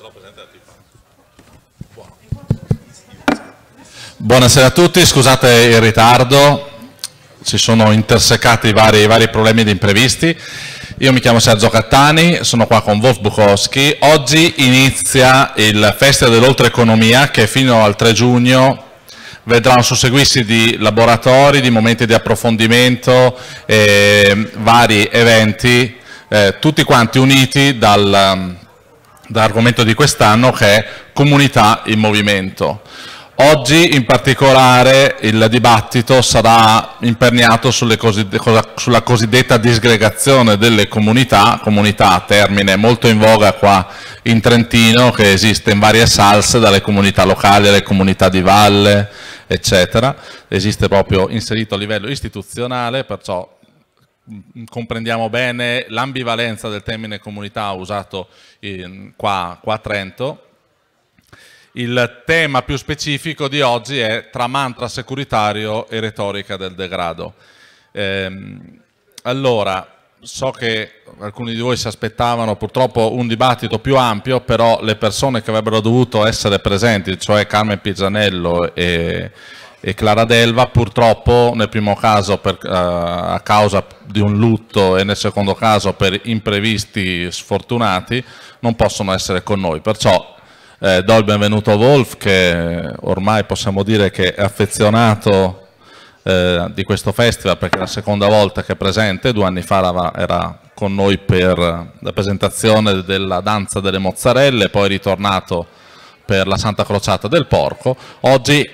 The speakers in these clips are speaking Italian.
ce l'ho presente da Buono. Buonasera a tutti, scusate il ritardo, si sono intersecati i vari, i vari problemi di imprevisti. Io mi chiamo Sergio Cattani, sono qua con Wolf Bukowski. Oggi inizia il Festival Economia che fino al 3 giugno vedrà un susseguirsi di laboratori, di momenti di approfondimento, eh, vari eventi, eh, tutti quanti uniti dal, dall'argomento di quest'anno che è comunità in movimento. Oggi in particolare il dibattito sarà imperniato sulla cosiddetta disgregazione delle comunità, comunità termine molto in voga qua in Trentino che esiste in varie salse dalle comunità locali alle comunità di valle eccetera, esiste proprio inserito a livello istituzionale perciò Mm, comprendiamo bene l'ambivalenza del termine comunità usato in, qua, qua a Trento. Il tema più specifico di oggi è tra mantra securitario e retorica del degrado. Ehm, allora, so che alcuni di voi si aspettavano purtroppo un dibattito più ampio, però le persone che avrebbero dovuto essere presenti, cioè Carmen Pizzanello e e Clara Delva purtroppo nel primo caso per, uh, a causa di un lutto e nel secondo caso per imprevisti sfortunati non possono essere con noi. Perciò eh, do il benvenuto a Wolf che ormai possiamo dire che è affezionato eh, di questo festival perché è la seconda volta che è presente, due anni fa era con noi per la presentazione della danza delle mozzarelle, poi è ritornato per la Santa Crociata del Porco, oggi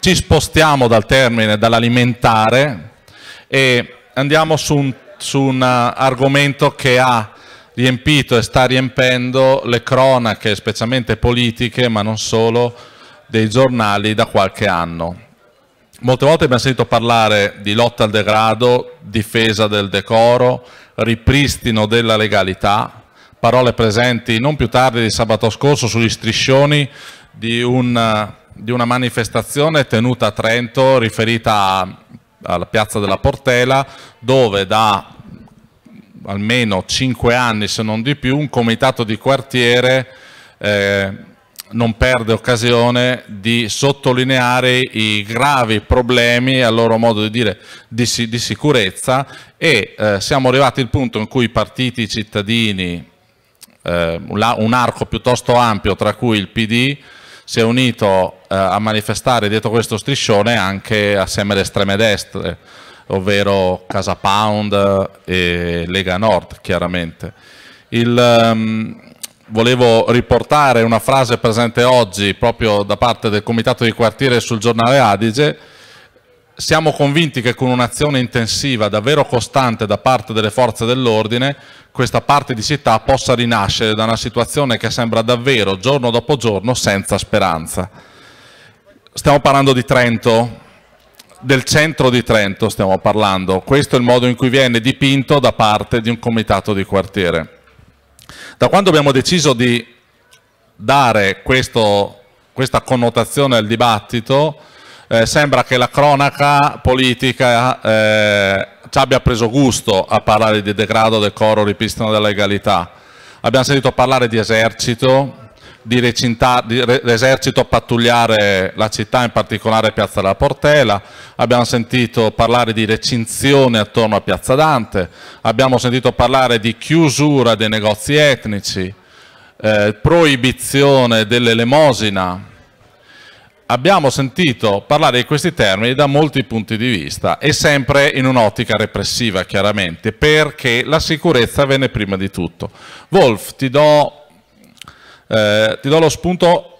ci spostiamo dal termine, dall'alimentare e andiamo su un, su un eh, argomento che ha riempito e sta riempendo le cronache, specialmente politiche, ma non solo, dei giornali da qualche anno. Molte volte abbiamo sentito parlare di lotta al degrado, difesa del decoro, ripristino della legalità, parole presenti non più tardi di sabato scorso sugli striscioni di un eh, di una manifestazione tenuta a Trento riferita a, alla piazza della Portela dove da almeno 5 anni se non di più un comitato di quartiere eh, non perde occasione di sottolineare i gravi problemi, a loro modo di dire, di, di sicurezza e eh, siamo arrivati al punto in cui i partiti cittadini, eh, un arco piuttosto ampio tra cui il PD, si è unito eh, a manifestare dietro questo striscione anche assieme alle estreme destre, ovvero Casa Pound eh, e Lega Nord, chiaramente. Il, um, volevo riportare una frase presente oggi proprio da parte del comitato di quartiere sul giornale Adige, siamo convinti che con un'azione intensiva, davvero costante da parte delle forze dell'ordine, questa parte di città possa rinascere da una situazione che sembra davvero giorno dopo giorno senza speranza. Stiamo parlando di Trento, del centro di Trento stiamo parlando, questo è il modo in cui viene dipinto da parte di un comitato di quartiere. Da quando abbiamo deciso di dare questo, questa connotazione al dibattito, eh, sembra che la cronaca politica eh, ci abbia preso gusto a parlare di degrado, decoro, ripristino della legalità. Abbiamo sentito parlare di esercito, di, di esercito pattugliare la città, in particolare Piazza della Portela, abbiamo sentito parlare di recinzione attorno a Piazza Dante, abbiamo sentito parlare di chiusura dei negozi etnici, eh, proibizione dell'elemosina, abbiamo sentito parlare di questi termini da molti punti di vista e sempre in un'ottica repressiva chiaramente perché la sicurezza venne prima di tutto. Wolf, ti do, eh, ti do lo spunto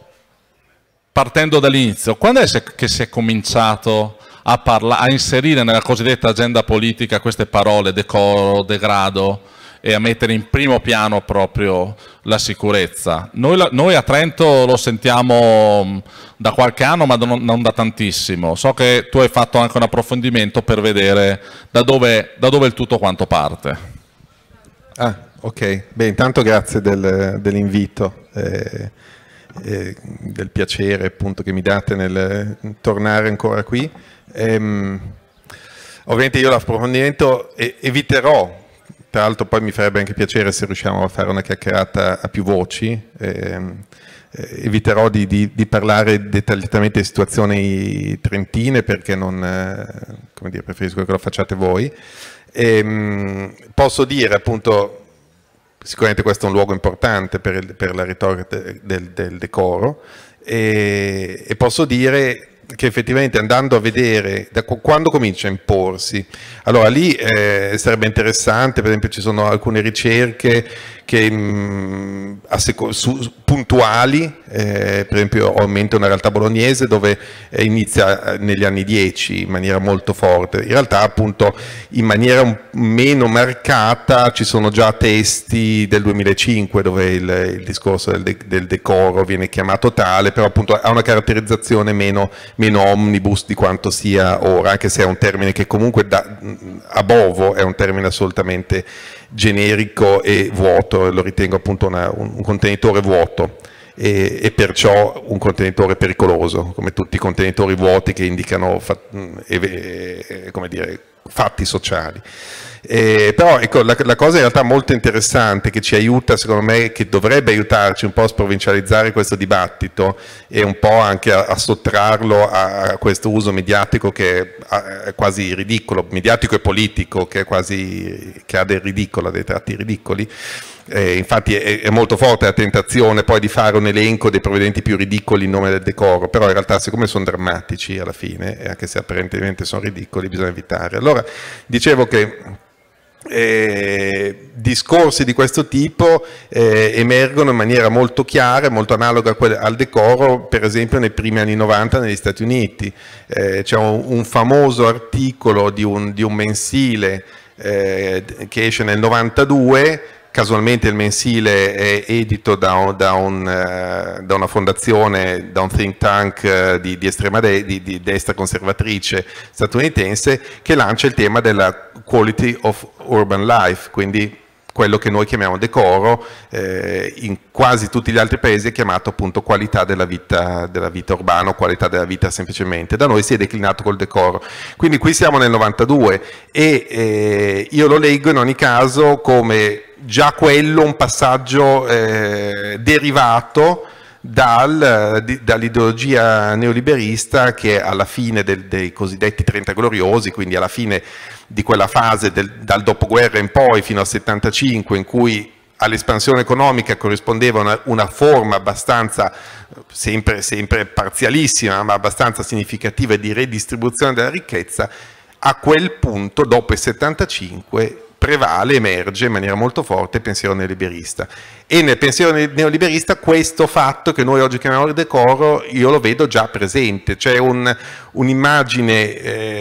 partendo dall'inizio. Quando è che si è cominciato a, a inserire nella cosiddetta agenda politica queste parole decoro, degrado, e a mettere in primo piano proprio la sicurezza. Noi, noi a Trento lo sentiamo mm, da qualche anno ma non, non, da tantissimo. So che tu hai fatto anche un approfondimento per vedere da dove, da dove il tutto quanto parte. Ah, ok. Beh, intanto grazie del, dell'invito. Eh, eh, del piacere appunto che mi date nel eh, tornare ancora qui. Ehm, ovviamente io l'approfondimento eviterò tra l'altro poi mi farebbe anche piacere se riusciamo a fare una chiacchierata a più voci. Ehm, eh, eviterò di, di, di, parlare dettagliatamente di situazioni trentine perché non, eh, dire, preferisco che lo facciate voi. Ehm, posso dire appunto, sicuramente questo è un luogo importante per, il, per la retorica del, del decoro e, e posso dire che effettivamente andando a vedere da quando comincia a imporsi, allora lì eh, sarebbe interessante, per esempio ci sono alcune ricerche che, mh, mm, su, puntuali, eh, per esempio ho in mente una realtà bolognese dove eh, inizia eh, negli anni 10 in maniera molto forte, in realtà appunto in maniera meno marcata ci sono già testi del 2005 dove il, il discorso del, de del decoro viene chiamato tale, però appunto ha una caratterizzazione meno meno omnibus di quanto sia ora, anche se è un termine che comunque da, a bovo è un termine assolutamente generico e vuoto, lo ritengo appunto una, un, un, contenitore vuoto e, e, perciò un contenitore pericoloso, come tutti i contenitori vuoti che indicano fat, e, e, dire, fatti sociali. Eh, però ecco, la, la, cosa in realtà molto interessante che ci aiuta, secondo me, che dovrebbe aiutarci un po' a sprovincializzare questo dibattito e un po' anche a, a sottrarlo a, a, questo uso mediatico che è quasi ridicolo, mediatico e politico, che, quasi, che ha del ridicolo, ha dei tratti ridicoli. Eh, infatti è, è, molto forte la tentazione poi di fare un elenco dei provvedimenti più ridicoli in nome del decoro, però in realtà siccome sono drammatici alla fine, anche se apparentemente sono ridicoli, bisogna evitare. Allora, dicevo che eh, discorsi di questo tipo eh, emergono in maniera molto chiara, e molto analoga al decoro, per esempio nei primi anni 90 negli Stati Uniti. Eh, c'è un, un, famoso articolo di un, di un mensile eh, che esce nel 92 casualmente il mensile è edito da, da, un, eh, da una fondazione, da un think tank eh, di, di, de, di, di, destra conservatrice statunitense che lancia il tema della quality of urban life, quindi quello che noi chiamiamo decoro, eh, in quasi tutti gli altri paesi è chiamato appunto qualità della vita, della vita urbana o qualità della vita semplicemente, da noi si è declinato col decoro. Quindi qui siamo nel 92 e eh, io lo leggo in ogni caso come già quello un passaggio eh, derivato dal, eh, di, dall'ideologia neoliberista che alla fine del, dei cosiddetti 30 gloriosi, quindi alla fine di quella fase del, dal dopoguerra in poi fino al 75 in cui all'espansione economica corrispondeva una, una forma abbastanza, sempre, sempre parzialissima, ma abbastanza significativa di redistribuzione della ricchezza, a quel punto, dopo il 75, prevale, emerge in maniera molto forte il pensiero neoliberista. E nel pensiero neoliberista questo fatto che noi oggi chiamiamo il decoro, io lo vedo già presente, c'è un, un'immagine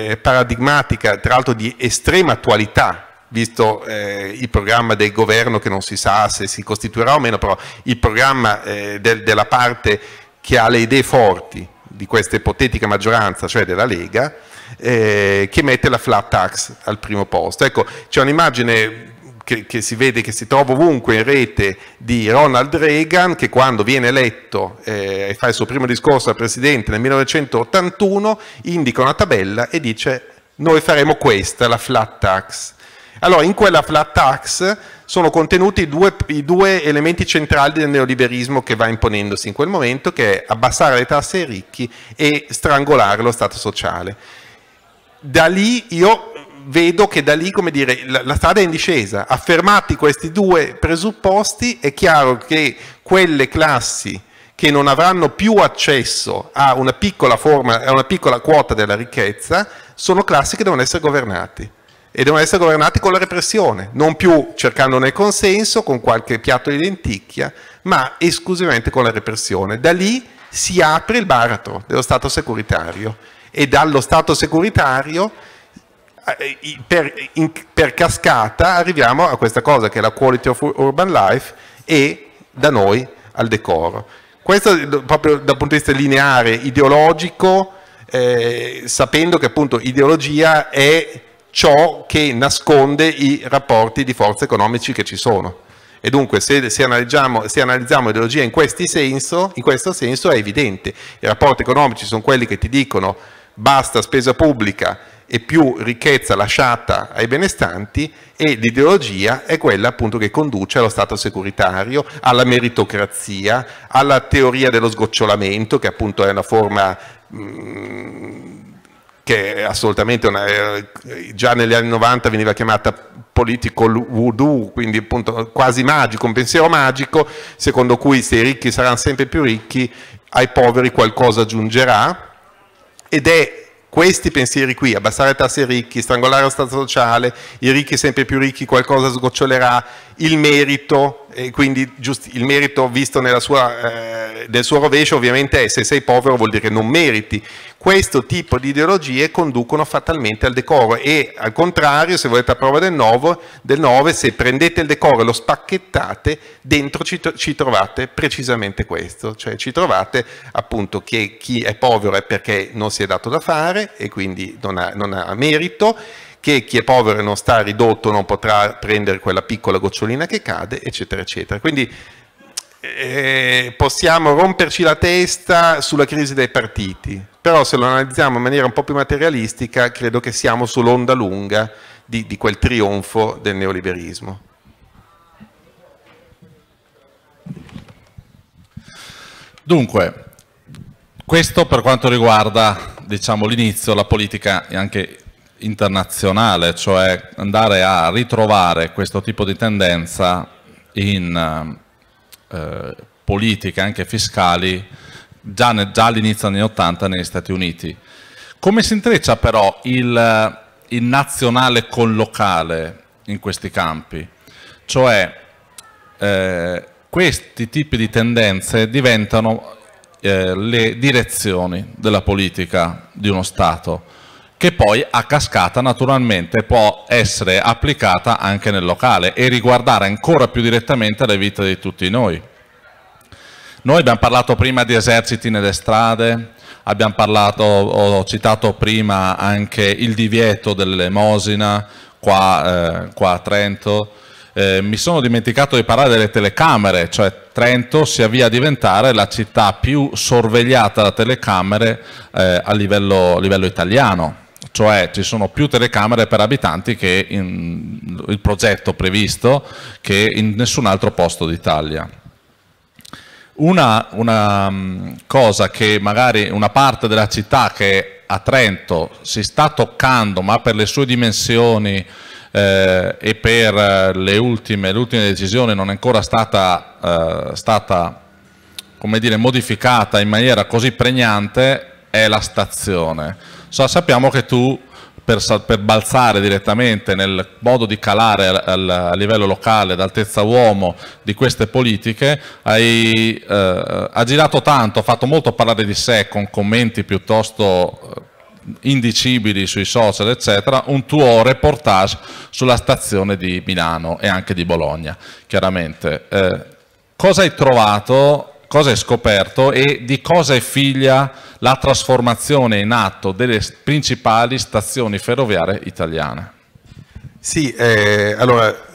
eh, paradigmatica, tra l'altro di estrema attualità, visto eh, il programma del governo che non si sa se si costituirà o meno, però il programma eh, del, della parte che ha le idee forti di questa ipotetica maggioranza, cioè della Lega, eh, che mette la flat tax al primo posto. Ecco, c'è un'immagine che, che, si vede, che si trova ovunque in rete di Ronald Reagan che quando viene eletto eh, e fa il suo primo discorso al Presidente nel 1981 indica una tabella e dice noi faremo questa, la flat tax. Allora, in quella flat tax sono contenuti i due, i due, elementi centrali del neoliberismo che va imponendosi in quel momento, che è abbassare le tasse ai ricchi e strangolare lo Stato sociale da lì io vedo che da lì, come dire, la, la, strada è in discesa. Affermati questi due presupposti, è chiaro che quelle classi che non avranno più accesso a una piccola, forma, a una piccola quota della ricchezza, sono classi che devono essere governate e devono essere governati con la repressione, non più cercandone consenso con qualche piatto di lenticchia, ma esclusivamente con la repressione. Da lì si apre il baratro dello Stato securitario e dallo Stato securitario eh, per, in, per, cascata arriviamo a questa cosa che è la quality of urban life e da noi al decoro. Questo proprio dal punto di vista lineare, ideologico, eh, sapendo che appunto ideologia è ciò che nasconde i rapporti di forza economici che ci sono. E dunque se, se, analizziamo, se analizziamo, ideologia in, senso, in questo senso è evidente, i rapporti economici sono quelli che ti dicono basta spesa pubblica e più ricchezza lasciata ai benestanti e l'ideologia è quella appunto che conduce allo Stato securitario, alla meritocrazia, alla teoria dello sgocciolamento che appunto è una forma mh, mm, che è assolutamente una, eh, già negli anni 90 veniva chiamata politico voodoo, quindi appunto quasi magico, un pensiero magico, secondo cui se i ricchi saranno sempre più ricchi, ai poveri qualcosa giungerà ed è questi pensieri qui, abbassare tasse ai ricchi, strangolare lo Stato sociale, i ricchi sempre più ricchi, qualcosa sgocciolerà, il merito, e quindi il merito visto sua, eh, del suo rovescio ovviamente è se sei povero vuol dire non meriti. Questo tipo di ideologie conducono fatalmente al decoro e al contrario, se volete a prova del 9, del 9 se prendete il decoro e lo spacchettate, dentro ci, ci trovate precisamente questo, cioè ci trovate appunto che chi è povero è perché non si è dato da fare e quindi non ha, non ha merito che chi è povero e non sta ridotto non potrà prendere quella piccola gocciolina che cade, eccetera, eccetera. Quindi eh, possiamo romperci la testa sulla crisi dei partiti, però se lo analizziamo in maniera un po' più materialistica, credo che siamo sull'onda lunga di, di quel trionfo del neoliberismo. Dunque, questo per quanto riguarda diciamo, l'inizio, la politica e anche internazionale, cioè andare a ritrovare questo tipo di tendenza in eh, eh politiche anche fiscali già, ne, già all'inizio degli anni 80 negli Stati Uniti. Come si intreccia però il, il nazionale con locale in questi campi? Cioè eh, questi tipi di tendenze diventano eh, le direzioni della politica di uno Stato che poi a cascata naturalmente può essere applicata anche nel locale e riguardare ancora più direttamente le vite di tutti noi. Noi abbiamo parlato prima di eserciti nelle strade, abbiamo parlato, ho citato prima anche il divieto dell'emosina qua, eh, qua a Trento, eh, mi sono dimenticato di parlare delle telecamere, cioè Trento si avvia a diventare la città più sorvegliata da telecamere eh, a, livello, a livello italiano cioè ci sono più telecamere per abitanti che il progetto previsto che in nessun altro posto d'Italia. Una, una mm, cosa che magari una parte della città che a Trento si sta toccando, ma per le sue dimensioni, eh, e per eh, le ultime, le ultime, decisioni non è ancora stata, eh, stata dire, modificata in maniera così pregnante è la stazione. So, sappiamo che tu per, per, balzare direttamente nel modo di calare al, al, a livello locale, ad altezza uomo, di queste politiche, hai eh, aggirato tanto, fatto molto parlare di sé con commenti piuttosto eh, indicibili sui social eccetera un tuo reportage sulla stazione di Milano e anche di Bologna chiaramente eh, cosa hai trovato cosa è scoperto e di cosa è figlia la trasformazione in atto delle principali stazioni ferroviarie italiane. Sì, eh, allora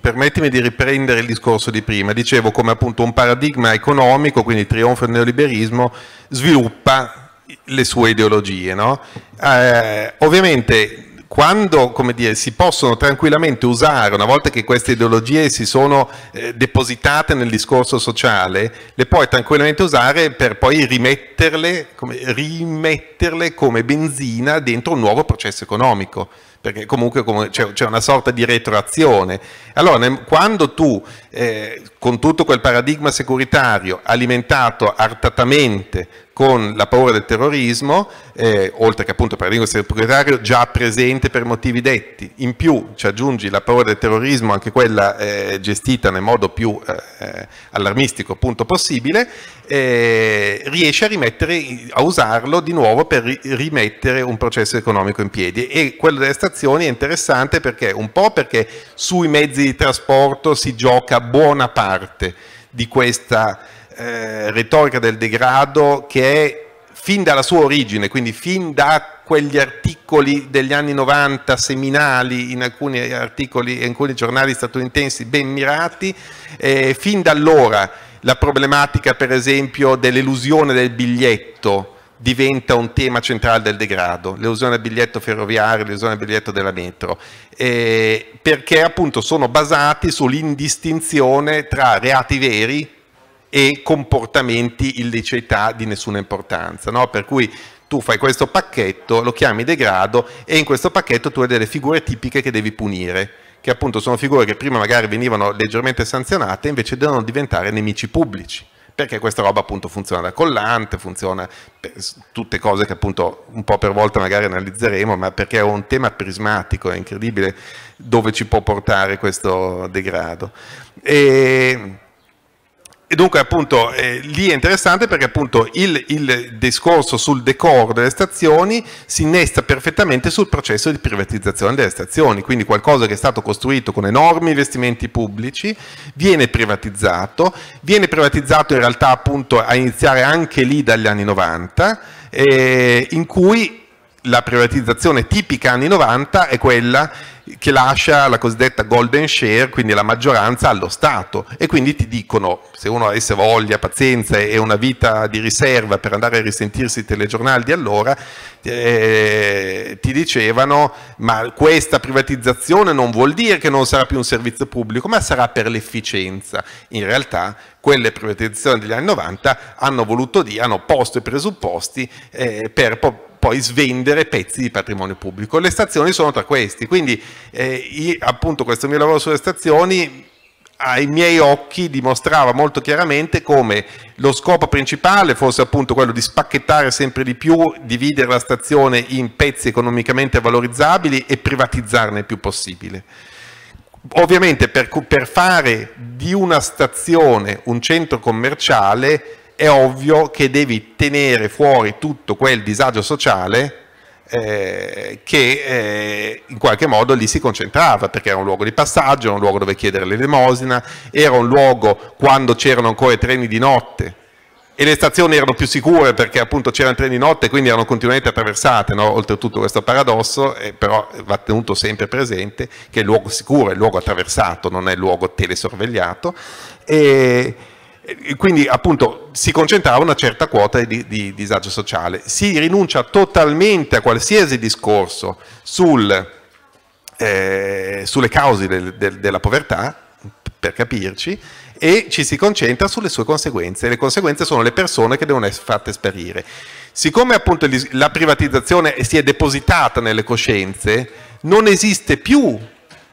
permettimi di riprendere il discorso di prima. Dicevo come appunto un paradigma economico, quindi il trionfo del neoliberismo, sviluppa le sue ideologie. No? Eh, ovviamente quando come dire, si possono tranquillamente usare, una volta che queste ideologie si sono eh, depositate nel discorso sociale, le puoi tranquillamente usare per poi rimetterle come, rimetterle come benzina dentro un nuovo processo economico perché comunque c'è una sorta di retroazione. Allora, quando tu, eh, con tutto quel paradigma securitario alimentato artatamente con la paura del terrorismo, eh, oltre che appunto il paradigma securitario già presente per motivi detti, in più ci aggiungi la paura del terrorismo, anche quella eh, gestita nel modo più eh, eh, allarmistico appunto, possibile, eh, riesce a, rimettere, a usarlo di nuovo per rimettere un processo economico in piedi. E quello delle stazioni è interessante perché un po' perché sui mezzi di trasporto si gioca buona parte di questa eh, retorica del degrado che è fin dalla sua origine, quindi fin da quegli articoli degli anni 90 seminali in alcuni articoli in alcuni giornali statunitensi ben mirati, eh, fin da allora la problematica per esempio dell'illusione del biglietto diventa un tema centrale del degrado, l'elusione del biglietto ferroviario, l'elusione del biglietto della metro, eh, perché appunto sono basati sull'indistinzione tra reati veri e comportamenti illiceità di nessuna importanza, no? per cui tu fai questo pacchetto, lo chiami degrado e in questo pacchetto tu hai delle figure tipiche che devi punire che appunto sono figure che prima magari venivano leggermente sanzionate, invece devono diventare nemici pubblici perché questa roba appunto funziona da collante, funziona per tutte cose che appunto un po' per volta magari analizzeremo, ma perché è un tema prismatico, è incredibile dove ci può portare questo degrado. E e dunque appunto eh, lì è interessante perché appunto il, il, discorso sul decoro delle stazioni si innesta perfettamente sul processo di privatizzazione delle stazioni, quindi qualcosa che è stato costruito con enormi investimenti pubblici viene privatizzato, viene privatizzato in realtà appunto a iniziare anche lì dagli anni 90, eh, in cui la privatizzazione tipica anni 90 è quella che lascia la cosiddetta golden share, quindi la maggioranza allo Stato e quindi ti dicono se uno avesse voglia, pazienza e una vita di riserva per andare a risentirsi i telegiornali di allora, eh, ti dicevano ma questa privatizzazione non vuol dire che non sarà più un servizio pubblico, ma sarà per l'efficienza. In realtà quelle privatizzazioni degli anni 90 hanno voluto dire, hanno posto i presupposti eh, per poi svendere pezzi di patrimonio pubblico. Le stazioni sono tra questi, quindi eh, io, appunto questo mio lavoro sulle stazioni ai miei occhi dimostrava molto chiaramente come lo scopo principale fosse appunto quello di spacchettare sempre di più, dividere la stazione in pezzi economicamente valorizzabili e privatizzarne il più possibile. Ovviamente per, per fare di una stazione un centro commerciale è ovvio che devi tenere fuori tutto quel disagio sociale eh, che eh, in qualche modo lì si concentrava perché era un luogo di passaggio, era un luogo dove chiedere l'elemosina, era un luogo quando c'erano ancora i treni di notte e le stazioni erano più sicure perché appunto c'erano treni di notte e quindi erano continuamente attraversate, no? oltretutto questo paradosso, eh, però va tenuto sempre presente che il luogo sicuro è il luogo attraversato, non è il luogo telesorvegliato. E, quindi appunto si concentrava una certa quota di, di, disagio sociale. Si rinuncia totalmente a qualsiasi discorso sul, eh, sulle cause del, del, della povertà, per capirci, e ci si concentra sulle sue conseguenze. Le conseguenze sono le persone che devono essere fatte sparire. Siccome appunto la privatizzazione si è depositata nelle coscienze, non esiste più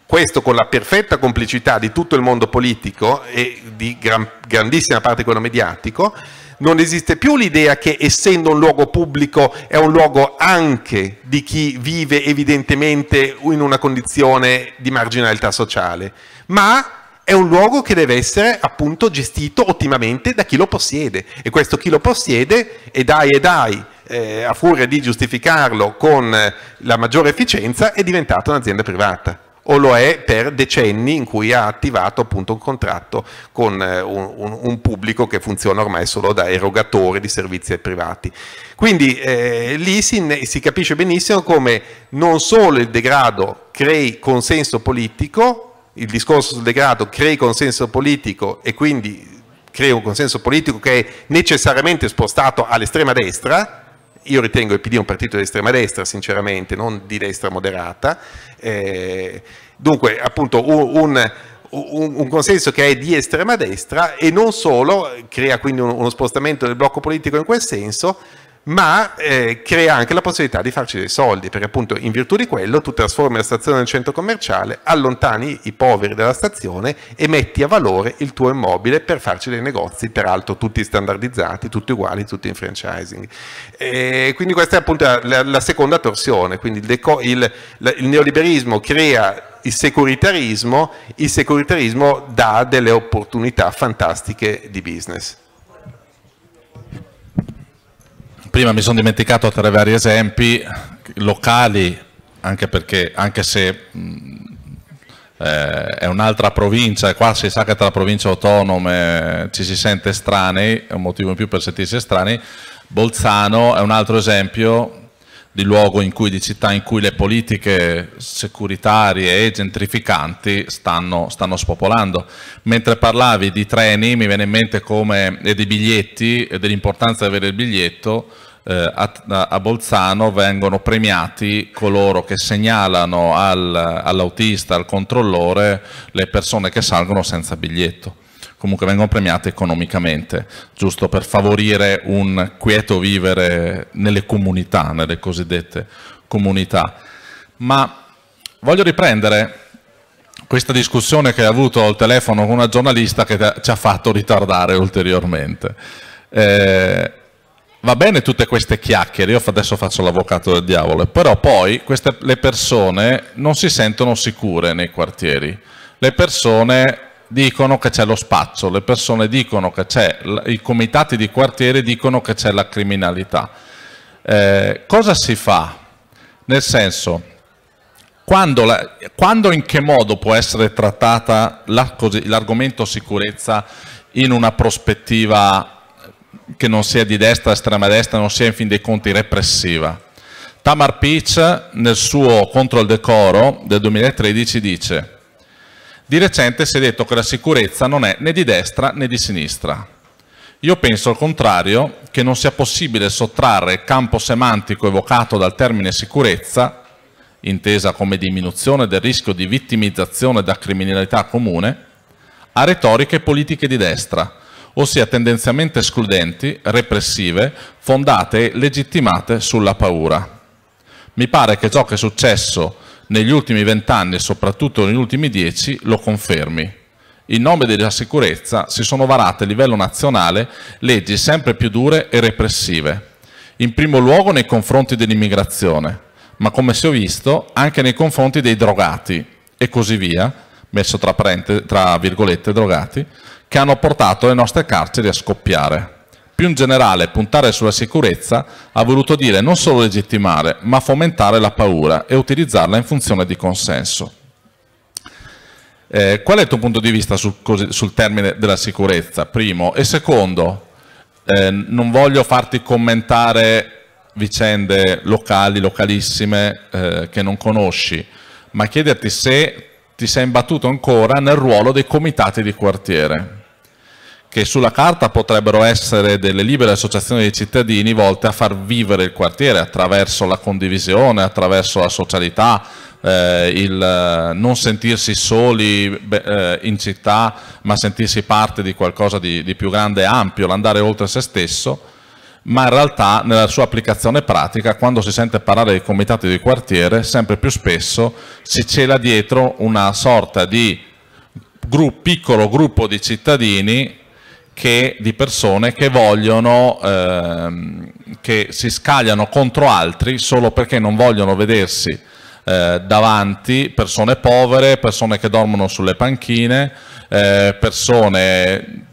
questo con la perfetta complicità di tutto il mondo politico e di gran, grandissima parte di quello mediatico, non esiste più l'idea che essendo un luogo pubblico è un luogo anche di chi vive evidentemente in una condizione di marginalità sociale, ma è un luogo che deve essere appunto gestito ottimamente da chi lo possiede e questo chi lo possiede e dai e dai eh, a furia di giustificarlo con la maggiore efficienza è diventato un'azienda privata o lo è per decenni in cui ha attivato appunto un contratto con eh, un, un, un pubblico che funziona ormai solo da erogatore di servizi privati. Quindi eh, lì si, si capisce benissimo come non solo il degrado crei consenso politico, il discorso sul degrado crei consenso politico e quindi crea un consenso politico che è necessariamente spostato all'estrema destra, io ritengo il PD un partito di estrema destra, sinceramente, non di destra moderata. Eh, dunque, appunto, un, un un, consenso che è di estrema destra e non solo, crea quindi uno, spostamento del blocco politico in quel senso, ma eh, crea anche la possibilità di farci dei soldi, perché appunto in virtù di quello tu trasformi la stazione in centro commerciale, allontani i poveri dalla stazione e metti a valore il tuo immobile per farci dei negozi, peraltro tutti standardizzati, tutti uguali, tutti in franchising. E eh, quindi questa è appunto la, la seconda torsione, quindi il, il, la, il neoliberismo crea il securitarismo, il securitarismo dà delle opportunità fantastiche di business prima mi sono dimenticato tra i vari esempi locali, anche, perché, anche se eh, è un'altra provincia, e qua si sa che tra province autonome ci si sente estranei, è un motivo in più per sentirsi estranei, Bolzano è un altro esempio di luogo in cui, di città in cui le politiche securitarie e gentrificanti stanno, stanno, spopolando. Mentre parlavi di treni mi viene in mente come, e di biglietti e dell'importanza di avere il biglietto, eh, a, a, Bolzano vengono premiati coloro che segnalano al, all'autista, al controllore, le persone che salgono senza biglietto. Comunque vengono premiate economicamente, giusto per favorire un quieto vivere nelle comunità, nelle cosiddette comunità. Ma voglio riprendere questa discussione che ha avuto al telefono con una giornalista che ci ha fatto ritardare ulteriormente. Eh, va bene tutte queste chiacchiere, io adesso faccio l'avvocato del diavolo, però poi queste, le persone non si sentono sicure nei quartieri, le persone dicono che c'è lo spaccio, le persone dicono che c'è, i comitati di quartiere dicono che c'è la criminalità. Eh, cosa si fa? Nel senso, quando, la, quando in che modo può essere trattata l'argomento sicurezza in una prospettiva che non sia di destra, estrema destra, non sia in fin dei conti repressiva. Tamar Peach nel suo Contro il decoro del 2013 dice di recente si è detto che la sicurezza non è né di destra né di sinistra. Io penso al contrario che non sia possibile sottrarre il campo semantico evocato dal termine sicurezza, intesa come diminuzione del rischio di vittimizzazione da criminalità comune, a retoriche politiche di destra, ossia tendenzialmente escludenti, repressive, fondate e legittimate sulla paura. Mi pare che ciò che è successo negli ultimi vent'anni e soprattutto negli ultimi dieci lo confermi. In nome della sicurezza si sono varate a livello nazionale leggi sempre più dure e repressive, in primo luogo nei confronti dell'immigrazione, ma come si è visto anche nei confronti dei drogati e così via, messo tra, tra virgolette drogati, che hanno portato le nostre carceri a scoppiare. Più in generale, puntare sulla sicurezza ha voluto dire non solo legittimare, ma fomentare la paura e utilizzarla in funzione di consenso. Eh, qual è il tuo punto di vista sul, sul termine della sicurezza? Primo. E secondo, eh, non voglio farti commentare vicende locali, localissime, eh, che non conosci, ma chiederti se ti sei imbattuto ancora nel ruolo dei comitati di quartiere che sulla carta potrebbero essere delle libere associazioni dei cittadini volte a far vivere il quartiere attraverso la condivisione, attraverso la socialità, eh, il eh, non sentirsi soli eh, in città ma sentirsi parte di qualcosa di, di più grande e ampio, l'andare oltre se stesso, ma in realtà nella sua applicazione pratica quando si sente parlare dei comitati di quartiere sempre più spesso si cela dietro una sorta di gru piccolo gruppo di cittadini che di persone che vogliono, ehm, che si scagliano contro altri solo perché non vogliono vedersi eh, davanti persone povere, persone che dormono sulle panchine, eh, persone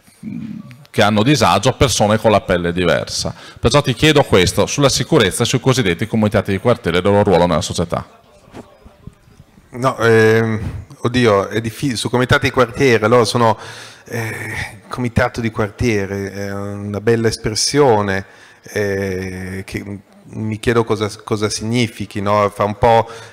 che hanno disagio, persone con la pelle diversa. Perciò ti chiedo questo sulla sicurezza e sui cosiddetti comitati di quartiere e il loro ruolo nella società. No, ehm, oddio, su comitati di quartiere, loro sono eh, comitato di quartiere, è una bella espressione eh, che mi chiedo cosa, cosa significhi, no? fa, un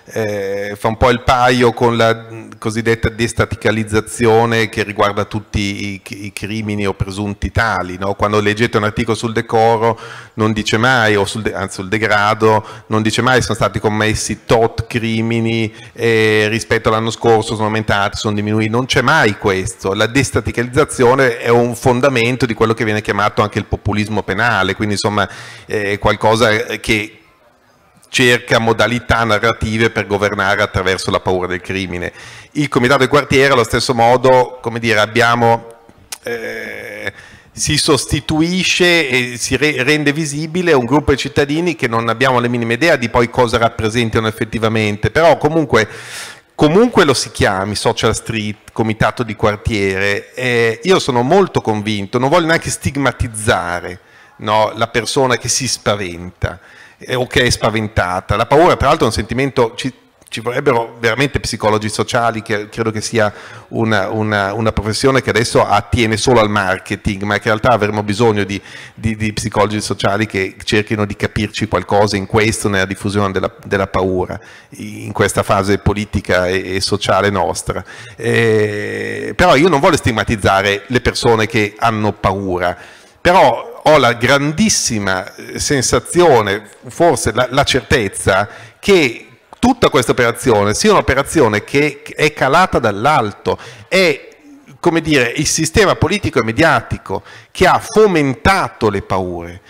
eh, fa, un po', il paio con la cosiddetta destaticalizzazione che riguarda tutti i, i crimini o presunti tali, no? quando leggete un articolo sul decoro non dice mai, o sul anzi sul degrado, non dice mai sono stati commessi tot crimini rispetto all'anno scorso, sono aumentati, sono diminuiti, non c'è mai questo, la destaticalizzazione è un fondamento di quello che viene chiamato anche il populismo penale, quindi insomma è eh, qualcosa che che cerca modalità narrative per governare attraverso la paura del crimine. Il comitato di quartiere allo stesso modo, come dire, abbiamo... Eh, si sostituisce e si re rende visibile un gruppo di cittadini che non abbiamo la minima idea di poi cosa rappresentano effettivamente, però comunque, comunque lo si chiami social street, comitato di quartiere, eh, io sono molto convinto, non voglio neanche stigmatizzare no, la persona che si spaventa, o che è spaventata. La paura, tra l'altro, è un sentimento, ci, ci vorrebbero veramente psicologi sociali, che credo che sia una, una, una, professione che adesso attiene solo al marketing, ma che in realtà avremo bisogno di, di, di psicologi sociali che cerchino di capirci qualcosa in questo, nella diffusione della, della paura, in questa fase politica e, e sociale nostra. Eh, però io non voglio stigmatizzare le persone che hanno paura però ho la grandissima eh, sensazione, forse la, la certezza, che tutta questa operazione sia un'operazione che è calata dall'alto, è come dire, il sistema politico e mediatico che ha fomentato le paure.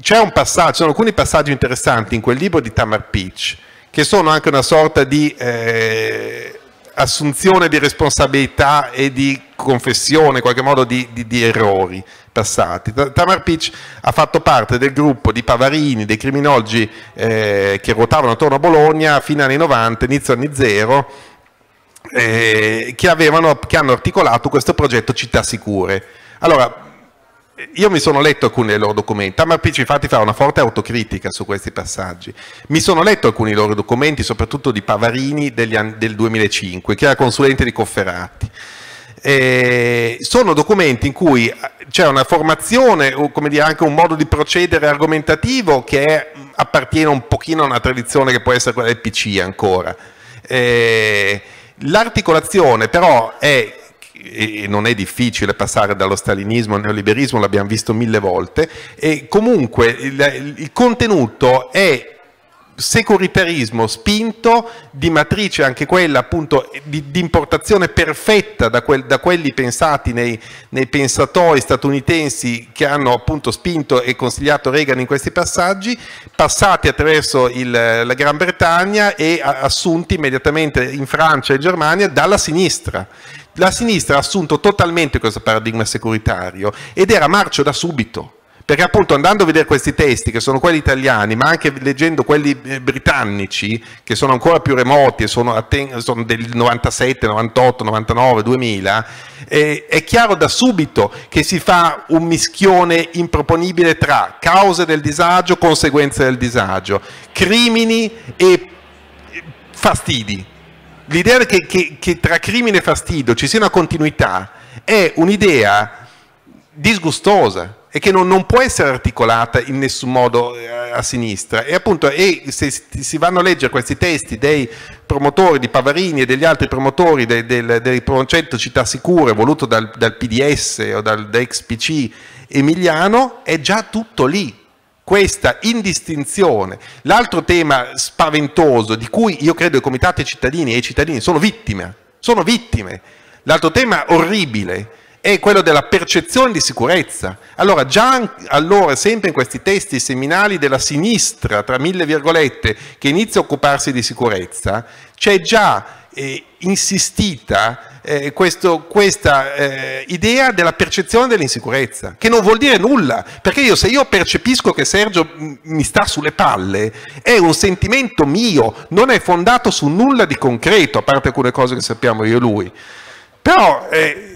C'è un passaggio, sono alcuni passaggi interessanti in quel libro di Tamar Peach, che sono anche una sorta di eh, assunzione di responsabilità e di confessione, in qualche modo, di, di, di errori passati. Tamar Pitch ha fatto parte del gruppo di Pavarini, dei criminologi eh, che ruotavano attorno a Bologna fino agli anni 90, inizio anni zero. eh, che, avevano, che hanno articolato questo progetto Città Sicure. Allora, io mi sono letto alcuni dei loro documenti, Tamar Pitch infatti fa una forte autocritica su questi passaggi. Mi sono letto alcuni dei loro documenti, soprattutto di Pavarini anni, del 2005, che era consulente di Cofferati eh, sono documenti in cui eh, c'è una formazione o come dire anche un modo di procedere argomentativo che è, appartiene un pochino a una tradizione che può essere quella del PC ancora. Eh, l'articolazione però è eh, e non è difficile passare dallo stalinismo al neoliberismo, l'abbiamo visto mille volte, e comunque il, il contenuto è securitarismo spinto di matrice anche quella appunto di, di importazione perfetta da, quel, da quelli pensati nei, nei, pensatori statunitensi che hanno appunto spinto e consigliato Reagan in questi passaggi, passati attraverso il, la Gran Bretagna e assunti immediatamente in Francia e Germania dalla sinistra. La sinistra ha assunto totalmente questo paradigma securitario ed era marcio da subito perché appunto andando a vedere questi testi, che sono quelli italiani, ma anche leggendo quelli eh, britannici, che sono ancora più remoti, sono, atten- sono del 97, 98, 99, 2000, eh, è chiaro da subito che si fa un mischione improponibile tra cause del disagio, conseguenze del disagio, crimini e eh, fastidi. L'idea che, che, che tra crimine e fastidio ci sia una continuità è un'idea disgustosa e che non, non, può essere articolata in nessun modo eh, a sinistra. E appunto, e se si vanno a leggere questi testi dei promotori di Pavarini e degli altri promotori del, del, del concetto città sicure voluto dal, dal PDS o dal, da ex PC Emiliano, è già tutto lì. Questa indistinzione. L'altro tema spaventoso di cui io credo i comitati cittadini e i cittadini sono vittime, sono vittime. L'altro tema orribile è quello della percezione di sicurezza. Allora, già allora, sempre in questi testi seminali della sinistra, tra mille virgolette, che inizia a occuparsi di sicurezza, c'è già eh, insistita eh, questo, questa eh, idea della percezione dell'insicurezza, che non vuol dire nulla, perché io se io percepisco che Sergio mi sta sulle palle, è un sentimento mio, non è fondato su nulla di concreto, a parte alcune cose che sappiamo io e lui. Però eh,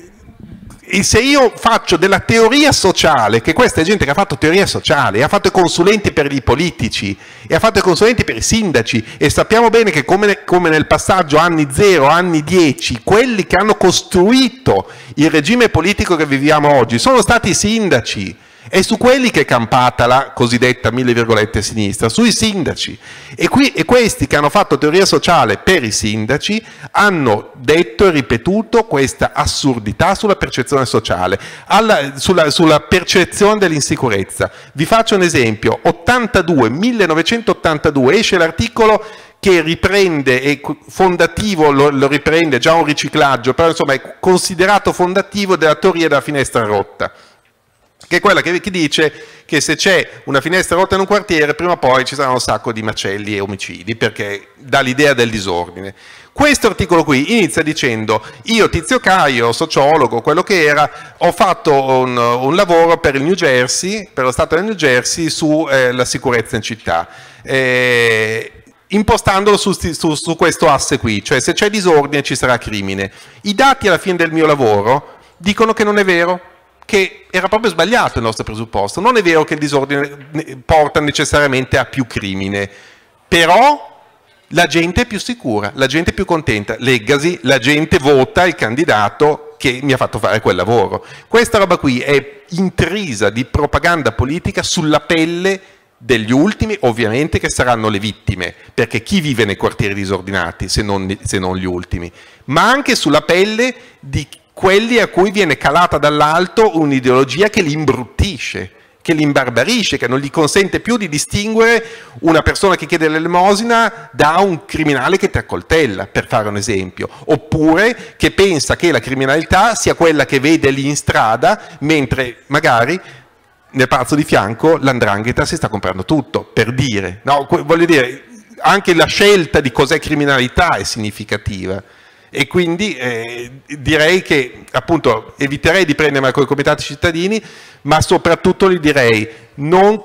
e se io faccio della teoria sociale, che questa è gente che ha fatto teoria sociale, ha fatto i consulenti per i politici, e ha fatto i consulenti per i sindaci, e sappiamo bene che come, come nel passaggio anni 0, anni 10, quelli che hanno costruito il regime politico che viviamo oggi sono stati i sindaci, è su quelli che è campata la cosiddetta, mille virgolette, sinistra, sui sindaci. E, qui, e questi che hanno fatto teoria sociale per i sindaci hanno detto e ripetuto questa assurdità sulla percezione sociale, alla, sulla, sulla percezione dell'insicurezza. Vi faccio un esempio. 82, 1982 esce l'articolo che riprende, è fondativo lo, lo, riprende, già un riciclaggio, però insomma è considerato fondativo della teoria della finestra rotta che è quella che, che dice che se c'è una finestra rotta in un quartiere, prima o poi ci saranno un sacco di macelli e omicidi, perché dà l'idea del disordine. Questo articolo qui inizia dicendo, io Tizio Caio, sociologo, quello che era, ho fatto un, un lavoro per il New Jersey, per lo Stato del New Jersey, sulla eh, sicurezza in città. Eh, impostandolo su, su, su questo asse qui, cioè se c'è disordine ci sarà crimine. I dati alla fine del mio lavoro dicono che non è vero, che era proprio sbagliato il nostro presupposto. Non è vero che il disordine porta necessariamente a più crimine, però la gente è più sicura, la gente è più contenta. Leggasi, la gente vota il candidato che mi ha fatto fare quel lavoro. Questa roba qui è intrisa di propaganda politica sulla pelle degli ultimi, ovviamente che saranno le vittime, perché chi vive nei quartieri disordinati se non, se non gli ultimi, ma anche sulla pelle di quelli a cui viene calata dall'alto un'ideologia che li imbruttisce, che li imbarbarisce, che non gli consente più di distinguere una persona che chiede l'elemosina da un criminale che ti accoltella, per fare un esempio, oppure che pensa che la criminalità sia quella che vede lì in strada, mentre magari nel palazzo di fianco l'andrangheta si sta comprando tutto, per dire. No, voglio dire, anche la scelta di cos'è criminalità è significativa e quindi eh, direi che appunto eviterei di prendermi con i comitati cittadini, ma soprattutto gli direi non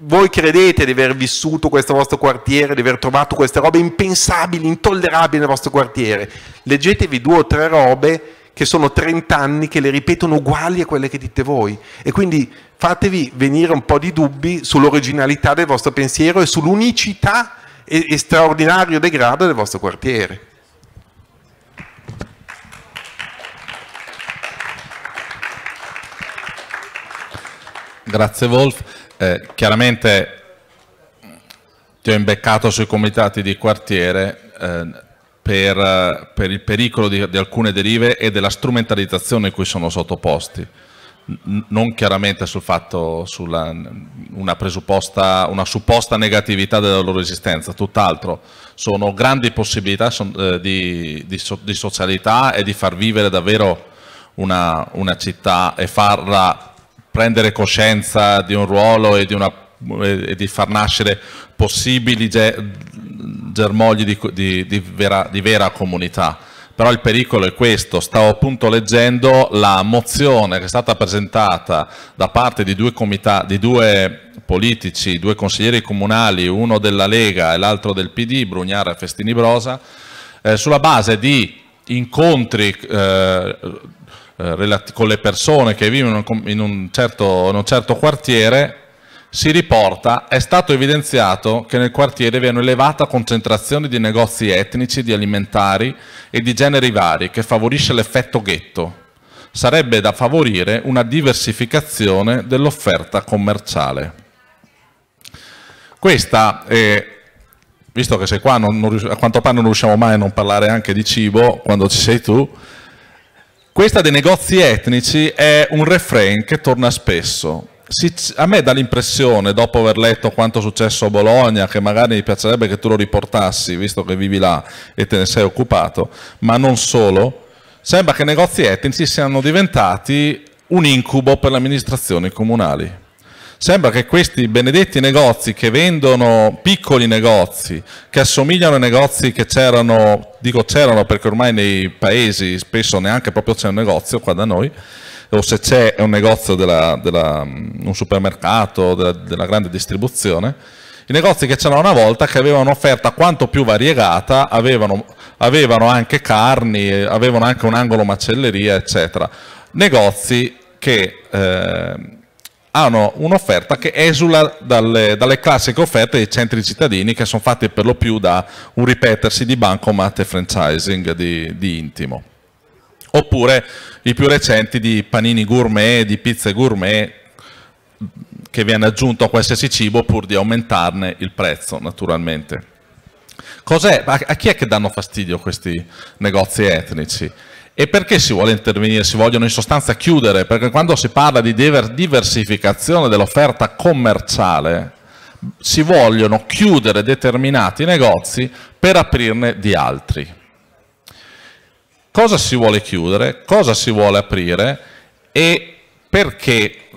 voi credete di aver vissuto questo vostro quartiere, di aver trovato queste robe impensabili, intollerabili nel vostro quartiere. Leggetevi due o tre robe che sono 30 anni che le ripetono uguali a quelle che dite voi e quindi fatevi venire un po' di dubbi sull'originalità del vostro pensiero e sull'unicità e straordinario degrado del vostro quartiere. Grazie Wolf. Eh, chiaramente ti ho imbeccato sui comitati di quartiere eh, per, per, il pericolo di, di, alcune derive e della strumentalizzazione in cui sono sottoposti. non chiaramente sul fatto, sulla una, presupposta, una supposta negatività della loro esistenza, tutt'altro. Sono grandi possibilità eh, di, di, di, socialità e di far vivere davvero una, una città e farla prendere coscienza di un ruolo e di, una, e di far nascere possibili germogli di, di, di, vera, di vera comunità. Però il pericolo è questo, stavo appunto leggendo la mozione che è stata presentata da parte di due, comita- di due politici, due consiglieri comunali, uno della Lega e l'altro del PD, Brugnara e Festini Brosa, eh, sulla base di incontri eh, eh, con le persone che vivono in un certo, in un certo quartiere si riporta è stato evidenziato che nel quartiere vi è un'elevata concentrazione di negozi etnici, di alimentari e di generi vari che favorisce l'effetto ghetto. Sarebbe da favorire una diversificazione dell'offerta commerciale. Questa è, visto che sei qua, non, non, a quanto pare non riusciamo mai a non parlare anche di cibo quando ci sei tu, questa dei negozi etnici è un refrain che torna spesso. Si, a me dà l'impressione, dopo aver letto quanto è successo a Bologna, che magari mi piacerebbe che tu lo riportassi, visto che vivi là e te ne sei occupato, ma non solo, sembra che i negozi etnici siano diventati un incubo per le amministrazioni comunali. Sembra che questi benedetti negozi che vendono piccoli negozi, che assomigliano ai negozi che c'erano, dico c'erano perché ormai nei paesi spesso neanche proprio c'è un negozio qua da noi, o se c'è è un negozio della, della, un supermercato, della, della grande distribuzione, i negozi che c'erano una volta, che avevano offerta quanto più variegata, avevano, avevano, anche carni, avevano anche un angolo macelleria, eccetera. Negozi che eh, hanno un'offerta che esula dalle, dalle, classiche offerte dei centri cittadini che sono fatte per lo più da un ripetersi di bancomat e franchising di, di intimo. Oppure i più recenti di panini gourmet, di pizze gourmet, che viene aggiunto a qualsiasi cibo pur di aumentarne il prezzo naturalmente. A, a chi è che danno fastidio questi negozi etnici? E perché si vuole intervenire? Si vogliono in sostanza chiudere, perché quando si parla di diversificazione dell'offerta commerciale, si vogliono chiudere determinati negozi per aprirne di altri. Cosa si vuole chiudere? Cosa si vuole aprire? E perché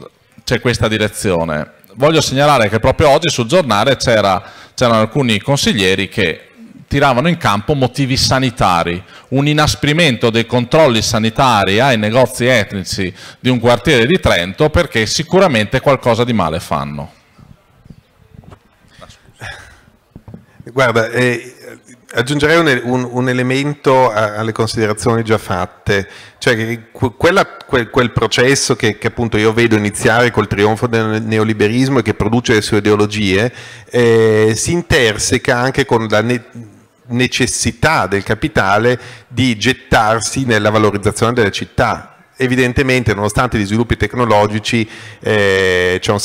c'è questa direzione? Voglio segnalare che proprio oggi sul giornale c'erano alcuni consiglieri che tiravano in campo motivi sanitari, un inasprimento dei controlli sanitari ai negozi etnici di un quartiere di Trento perché sicuramente qualcosa di male fanno. Guarda, eh, aggiungerei un, un, un, elemento alle considerazioni già fatte, cioè quella, quel, quel, processo che, che, appunto io vedo iniziare col trionfo del neoliberismo e che produce le sue ideologie, eh, si interseca anche con la necessità del capitale di gettarsi nella valorizzazione delle città. Evidentemente, nonostante gli sviluppi tecnologici, eh, ci sono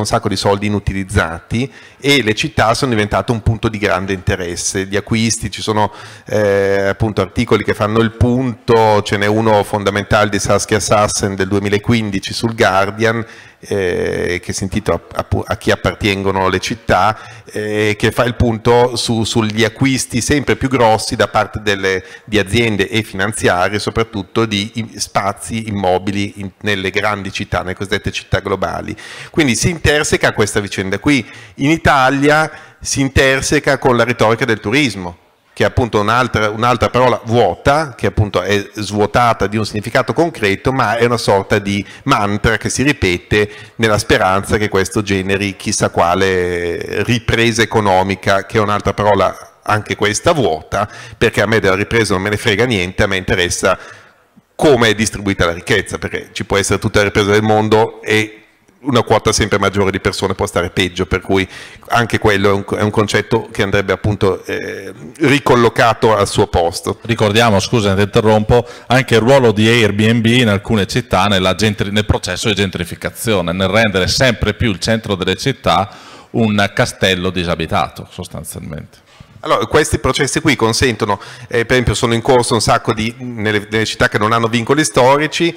un sacco di soldi inutilizzati e le città sono diventate un punto di grande interesse, di acquisti, ci sono eh, appunto articoli che fanno il punto, ce n'è uno fondamentale di Saskia Sassen del 2015 sul Guardian, eh, che si intitola a, a, chi appartengono le città, eh, che fa il punto su, sugli acquisti sempre più grossi da parte delle, di aziende e finanziarie, soprattutto di spazi immobili in, nelle grandi città, nelle cosiddette città globali. Quindi si interseca questa vicenda qui. In Italia si interseca con la retorica del turismo che è appunto un'altra, un'altra parola vuota, che appunto è svuotata di un significato concreto, ma è una sorta di mantra che si ripete nella speranza che questo generi chissà quale ripresa economica, che è un'altra parola anche questa vuota, perché a me della ripresa non me ne frega niente, a me interessa come è distribuita la ricchezza, perché ci può essere tutta la ripresa del mondo e una quota sempre maggiore di persone può stare peggio, per cui anche quello è un, è un concetto che andrebbe appunto eh, ricollocato al suo posto. Ricordiamo, scusa ti interrompo, anche il ruolo di Airbnb in alcune città nel processo di gentrificazione, nel rendere sempre più il centro delle città un castello disabitato sostanzialmente. Allora, questi processi qui consentono, eh, per esempio sono in corso un sacco di, nelle, nelle, città che non hanno vincoli storici,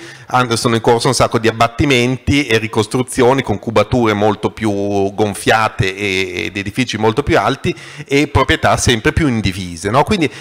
sono in corso un sacco di abbattimenti e ricostruzioni con cubature molto più gonfiate e, ed edifici molto più alti e proprietà sempre più indivise. No? Quindi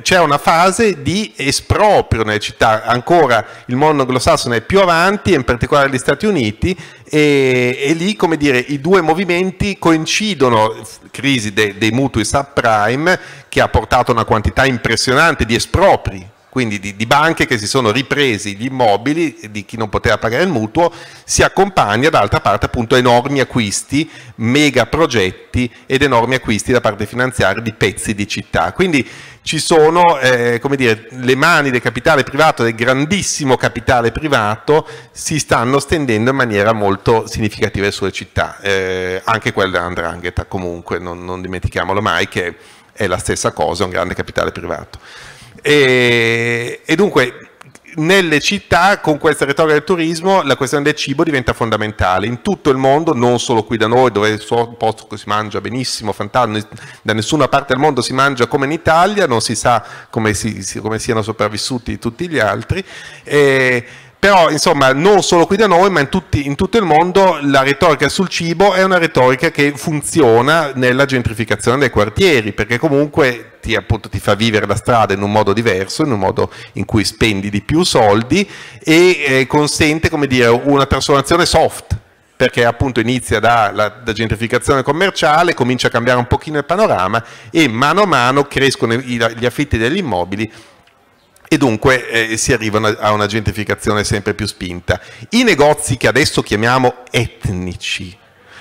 c'è una fase di esproprio nelle città, ancora il mondo anglosassone è più avanti, in particolare gli Stati Uniti, e, e, lì, come dire, i due movimenti coincidono, crisi de, dei mutui subprime che ha portato una quantità impressionante di espropri, quindi di, di, banche che si sono ripresi gli immobili di chi non poteva pagare il mutuo, si accompagna d'altra parte appunto a enormi acquisti, mega progetti ed enormi acquisti da parte finanziaria di pezzi di città. Quindi ci sono eh, come dire, le mani del capitale privato, del grandissimo capitale privato, si stanno stendendo in maniera molto significativa sulle città, eh, anche quella dell'andrangheta comunque, non, non, dimentichiamolo mai che è la stessa cosa, un grande capitale privato. e, e dunque nelle città, con questa retorica del turismo, la questione del cibo diventa fondamentale. In tutto il mondo, non solo qui da noi, dove è un posto che si mangia benissimo, fantastico, da nessuna parte del mondo si mangia come in Italia, non si sa come, si, come siano sopravvissuti tutti gli altri. E, però, insomma, non solo qui da noi, ma in, tutti, in tutto il mondo la retorica sul cibo è una retorica che funziona nella gentrificazione dei quartieri, perché comunque ti, appunto, ti, fa vivere la strada in un modo diverso, in un modo in cui spendi di più soldi e eh, consente dire, una trasformazione soft perché appunto inizia dalla da gentrificazione commerciale, comincia a cambiare un pochino il panorama e mano a mano crescono i, gli affitti degli immobili e dunque eh, si arriva a una gentrificazione sempre più spinta. I negozi che adesso chiamiamo etnici,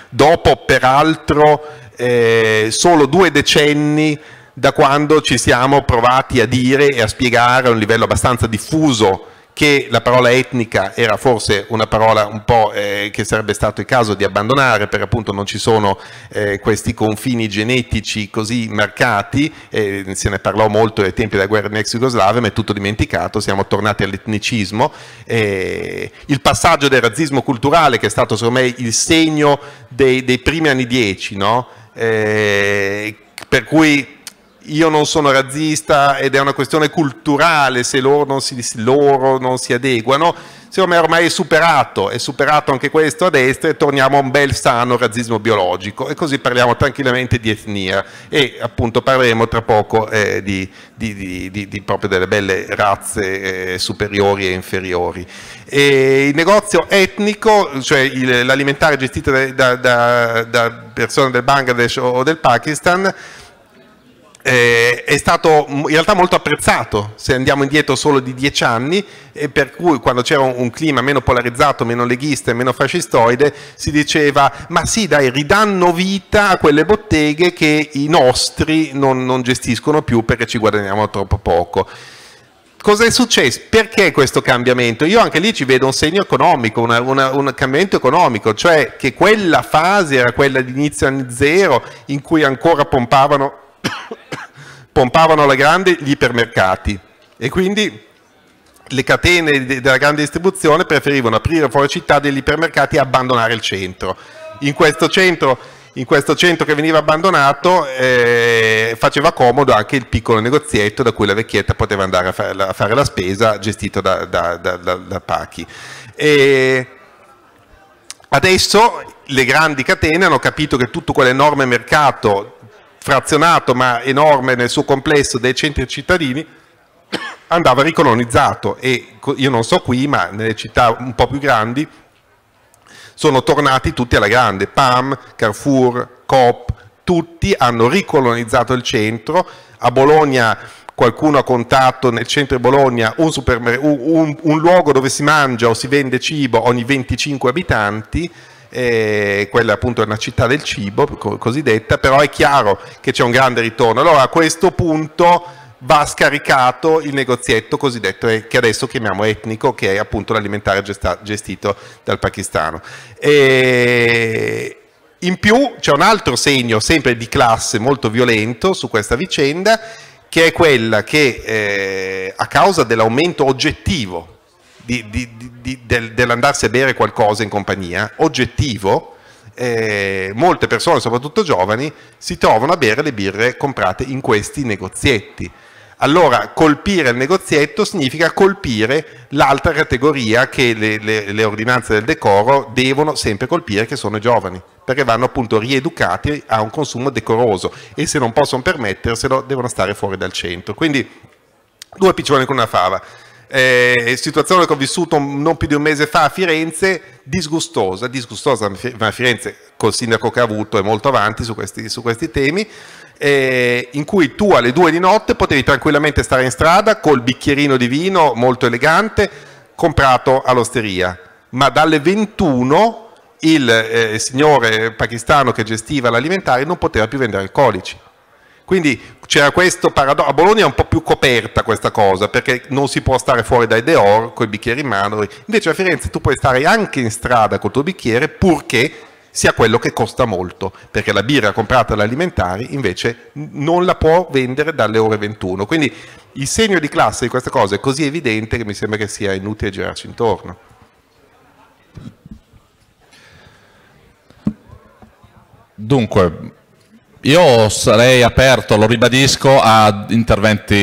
dopo peraltro eh, solo due decenni da quando ci siamo provati a dire e a spiegare a un livello abbastanza diffuso che la parola etnica era forse una parola un po' eh, che sarebbe stato il caso di abbandonare, per appunto non ci sono eh, questi confini genetici così marcati, eh, se ne parlò molto ai tempi della guerra in ex Jugoslavia, ma è tutto dimenticato, siamo tornati all'etnicismo. il passaggio del razzismo culturale che è stato secondo me il segno dei, dei primi anni dieci, no? Eh, per cui io non sono razzista ed è una questione culturale se loro non si, loro non si adeguano, secondo me ormai è superato, è superato anche questo a destra e torniamo a un bel sano razzismo biologico e così parliamo tranquillamente di etnia e appunto parleremo tra poco eh, di, di, di, di, proprio delle belle razze eh, superiori e inferiori. E il negozio etnico, cioè l'alimentare gestito da, da, da persone del Bangladesh o del Pakistan, eh, è stato in realtà molto apprezzato se andiamo indietro solo di dieci anni e per cui quando c'era un, clima meno polarizzato, meno leghista e meno fascistoide si diceva ma sì dai ridanno vita a quelle botteghe che i nostri non, non gestiscono più perché ci guadagniamo troppo poco. Cosa è successo? Perché questo cambiamento? Io anche lì ci vedo un segno economico, una, una, un cambiamento economico, cioè che quella fase era quella di inizio anni zero in cui ancora pompavano pompavano alla grande gli ipermercati e quindi le catene della grande distribuzione preferivano aprire fuori città degli ipermercati e abbandonare il centro. In questo centro, in questo centro che veniva abbandonato eh, faceva comodo anche il piccolo negozietto da cui la vecchietta poteva andare a fare la, a fare la spesa gestito da, da, da, da Pachi. E adesso le grandi catene hanno capito che tutto quell'enorme mercato frazionato ma enorme nel suo complesso dei centri cittadini andava ricolonizzato e io non so qui ma nelle città un po' più grandi sono tornati tutti alla grande, PAM, Carrefour, Coop, tutti hanno ricolonizzato il centro, a Bologna qualcuno ha contato nel centro di Bologna un, un, un, luogo dove si mangia o si vende cibo ogni 25 abitanti, eh, quella appunto è una città del cibo co cosiddetta, però è chiaro che c'è un grande ritorno. Allora a questo punto va scaricato il negozietto cosiddetto eh, che adesso chiamiamo etnico, che è appunto l'alimentare gestito dal pakistano. E in più c'è un altro segno sempre di classe molto violento su questa vicenda, che è quella che eh, a causa dell'aumento oggettivo di, di, di, del, dell'andarsi a bere qualcosa in compagnia, oggettivo, eh, molte persone, soprattutto giovani, si trovano a bere le birre comprate in questi negozietti. Allora, colpire il negozietto significa colpire l'altra categoria che le, le, le, ordinanze del decoro devono sempre colpire, che sono i giovani, perché vanno appunto rieducati a un consumo decoroso e se non possono permetterselo devono stare fuori dal centro. Quindi, due piccioni con una fava eh, situazione che ho vissuto non più di un mese fa a Firenze, disgustosa, disgustosa, ma Firenze col sindaco che ha avuto è molto avanti su questi, su questi temi, eh, in cui tu alle due di notte potevi tranquillamente stare in strada col bicchierino di vino molto elegante comprato all'osteria, ma dalle 21 il eh, signore pakistano che gestiva l'alimentare non poteva più vendere alcolici. Quindi c'era questo paradosso, a Bologna è un po' più coperta questa cosa, perché non si può stare fuori dai deor con i bicchieri in mano, invece a Firenze tu puoi stare anche in strada col tuo bicchiere purché sia quello che costa molto, perché la birra comprata dall'alimentari invece non la può vendere dalle ore 21. Quindi il segno di classe di questa cosa è così evidente che mi sembra che sia inutile girarci intorno. Dunque, io sarei aperto, lo ribadisco, a interventi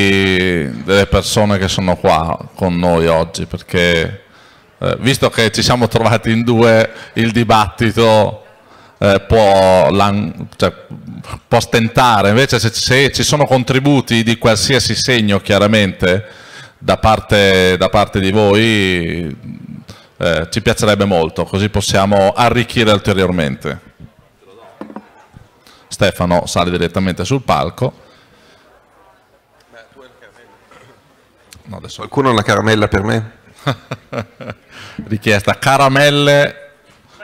delle persone che sono qua con noi oggi, perché eh, visto che ci siamo trovati in due, il dibattito eh, può, cioè, può, stentare, invece se, se, ci sono contributi di qualsiasi segno, chiaramente, da parte, da parte di voi, eh, ci piacerebbe molto, così possiamo arricchire ulteriormente. Stefano sale direttamente sul palco. No, adesso... Qualcuno ha una caramella per me? Richiesta, caramelle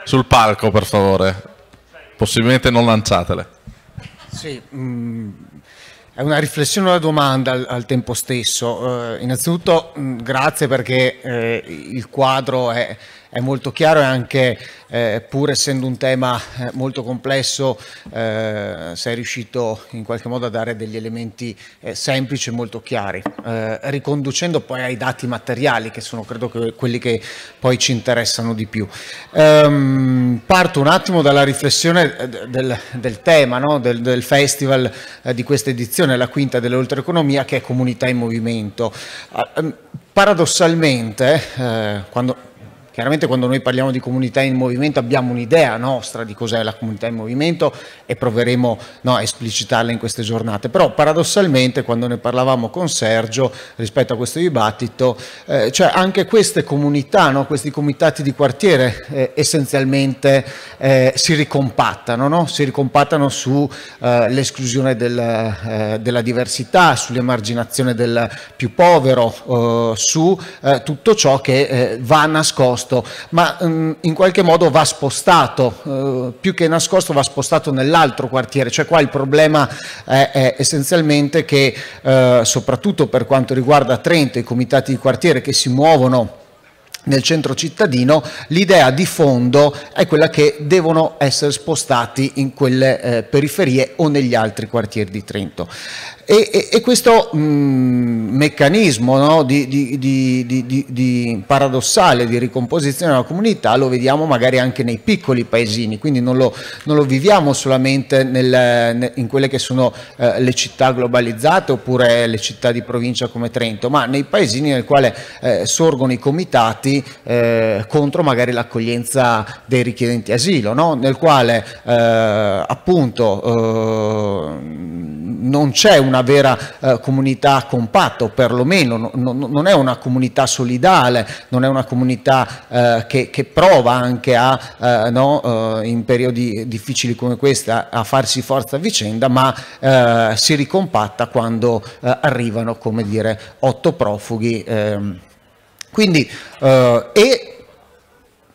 sul palco per favore, possibilmente non lanciatele. Sì, mh, mm, è una riflessione una domanda al, al tempo stesso. Eh, innanzitutto mh, mm, grazie perché eh, il quadro è, è molto chiaro e anche eh, pur essendo un tema eh, molto complesso eh, sei riuscito in qualche modo a dare degli elementi eh, semplici e molto chiari, eh, riconducendo poi ai dati materiali che sono credo che quelli che poi ci interessano di più. Ehm, parto un attimo dalla riflessione eh, del, del tema no? del, del, festival di questa edizione, la quinta dell'oltreeconomia che è comunità in movimento. Ehm, paradossalmente, quando Chiaramente quando noi parliamo di comunità in movimento abbiamo un'idea nostra di cos'è la comunità in movimento e proveremo no, a esplicitarla in queste giornate, però paradossalmente quando ne parlavamo con Sergio rispetto a questo dibattito, eh, cioè anche queste comunità, no, questi comitati di quartiere eh, essenzialmente eh, si ricompattano, no? si ricompattano sull'esclusione eh, del, eh, della diversità, sull'emarginazione del più povero, eh, su tutto ciò che va nascosto nascosto, ma um, in qualche modo va spostato, uh, più che nascosto va spostato nell'altro quartiere, cioè qua il problema è, è essenzialmente che uh, soprattutto per quanto riguarda Trento, i comitati di quartiere che si muovono nel centro cittadino, l'idea di fondo è quella che devono essere spostati in quelle eh, periferie o negli altri quartieri di Trento. E, e, e questo mh, mm, meccanismo no, di, di, di, paradossale di ricomposizione della comunità lo vediamo magari anche nei piccoli paesini, quindi non lo, non lo viviamo solamente nel, in quelle che sono eh, le città globalizzate oppure le città di provincia come Trento, ma nei paesini nel quale eh, sorgono i comitati eh, contro magari l'accoglienza dei richiedenti asilo, no? nel quale eh, appunto eh, non c'è una una vera eh, comunità compatta, o perlomeno no, non è una comunità solidale, non è una comunità eh, che, che, prova anche a, eh, no, eh, in periodi difficili come questa a farsi forza a vicenda, ma eh, si ricompatta quando eh, arrivano, come dire, otto profughi. Ehm. Quindi, e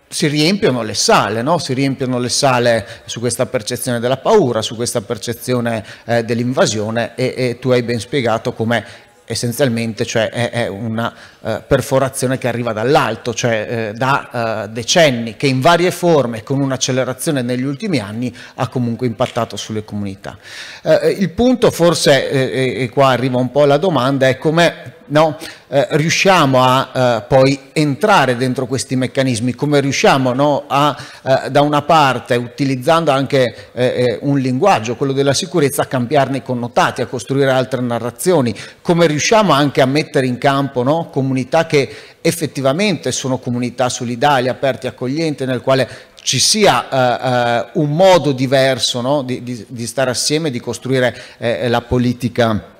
si riempiono le sale, no? si riempiono le sale su questa percezione della paura, su questa percezione eh, dell'invasione e, e, tu hai ben spiegato come essenzialmente cioè, è, è, una eh, perforazione che arriva dall'alto, cioè eh, da eh, decenni, che in varie forme, con un'accelerazione negli ultimi anni, ha comunque impattato sulle comunità. Eh, il punto forse, eh, e qua arriva un po' la domanda, è come no? eh, riusciamo a eh, poi entrare dentro questi meccanismi, come riusciamo no? a, eh, da una parte, utilizzando anche eh, eh, un linguaggio, quello della sicurezza, a cambiarne i connotati, a costruire altre narrazioni, come riusciamo anche a mettere in campo no? comunità che effettivamente sono comunità solidali, aperte, e accoglienti, nel quale ci sia eh, un modo diverso di, di, di, stare assieme, di costruire la politica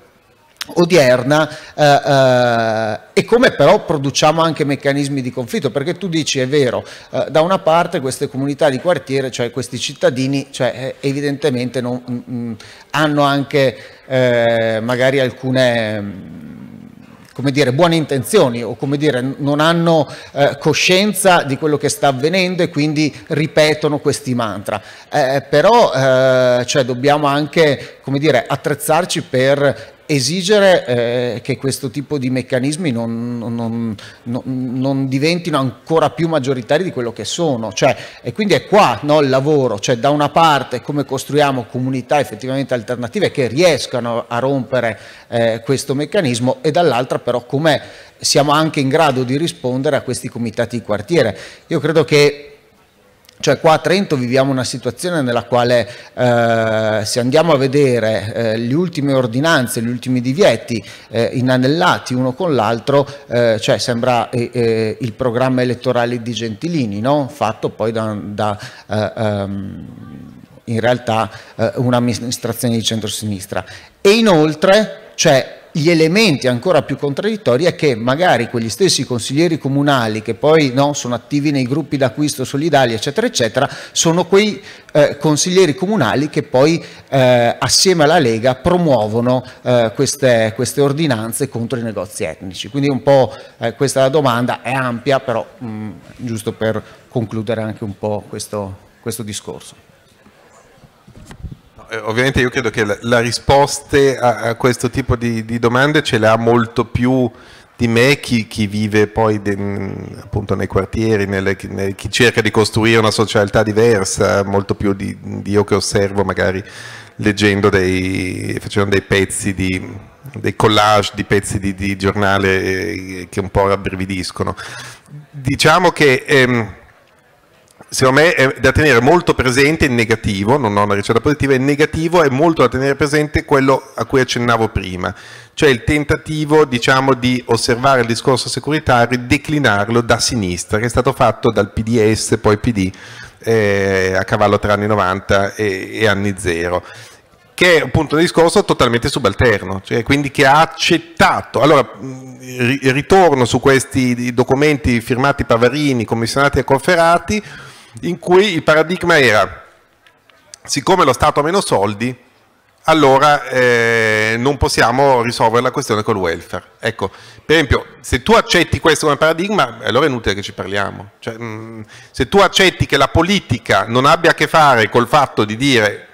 odierna eh, eh, e come però produciamo anche meccanismi di conflitto perché tu dici è vero eh, da una parte queste comunità di quartiere cioè questi cittadini cioè, eh, evidentemente non, mh, mm, mm, hanno anche eh, magari alcune mm, come dire, buone intenzioni o come dire, non hanno eh, coscienza di quello che sta avvenendo e quindi ripetono questi mantra. Eh, però eh, cioè, dobbiamo anche come dire, attrezzarci per esigere eh, che questo tipo di meccanismi non, non, non, non, diventino ancora più maggioritari di quello che sono. Cioè, e quindi è qua no, il lavoro, cioè da una parte come costruiamo comunità effettivamente alternative che riescano a rompere eh, questo meccanismo e dall'altra però come siamo anche in grado di rispondere a questi comitati di quartiere. Io credo che cioè qua a Trento viviamo una situazione nella quale eh, se andiamo a vedere eh, le ultime ordinanze, gli ultimi divieti eh, inanellati uno con l'altro, eh, cioè sembra eh, eh, il programma elettorale di Gentilini, no? fatto poi da, da um, in realtà un'amministrazione di centrosinistra. E inoltre c'è cioè, gli elementi ancora più contraddittori è che magari quegli stessi consiglieri comunali che poi no, sono attivi nei gruppi d'acquisto solidali eccetera eccetera sono quei eh, consiglieri comunali che poi eh, assieme alla Lega promuovono eh, queste, queste, ordinanze contro i negozi etnici quindi un po' eh, questa è la domanda è ampia però mh, mm, giusto per concludere anche un po' questo, questo discorso eh, ovviamente io credo che la, la risposte a, a, questo tipo di, di domande ce le ha molto più di me chi, chi vive poi de, mm, appunto nei quartieri, nelle, nelle, chi cerca di costruire una socialità diversa, molto più di, di io che osservo magari leggendo dei, facendo dei pezzi di, dei collage di pezzi di, di giornale eh, che un po' rabbrividiscono. Diciamo che... Ehm, secondo me è da tenere molto presente il negativo, non ho una ricetta positiva, il negativo è molto da tenere presente quello a cui accennavo prima, cioè il tentativo diciamo, di osservare il discorso securitario e declinarlo da sinistra, che è stato fatto dal PDS, poi PD, eh, a cavallo tra anni 90 e, e anni 0 che è un punto di discorso totalmente subalterno, cioè quindi che ha accettato. Allora, ritorno su questi documenti firmati Pavarini, commissionati e conferati, in cui il paradigma era siccome lo Stato ha meno soldi, allora eh, non possiamo risolvere la questione col welfare. Ecco, per esempio, se tu accetti questo come paradigma, allora è inutile che ci parliamo. Cioè, mh, mm, se tu accetti che la politica non abbia a che fare col fatto di dire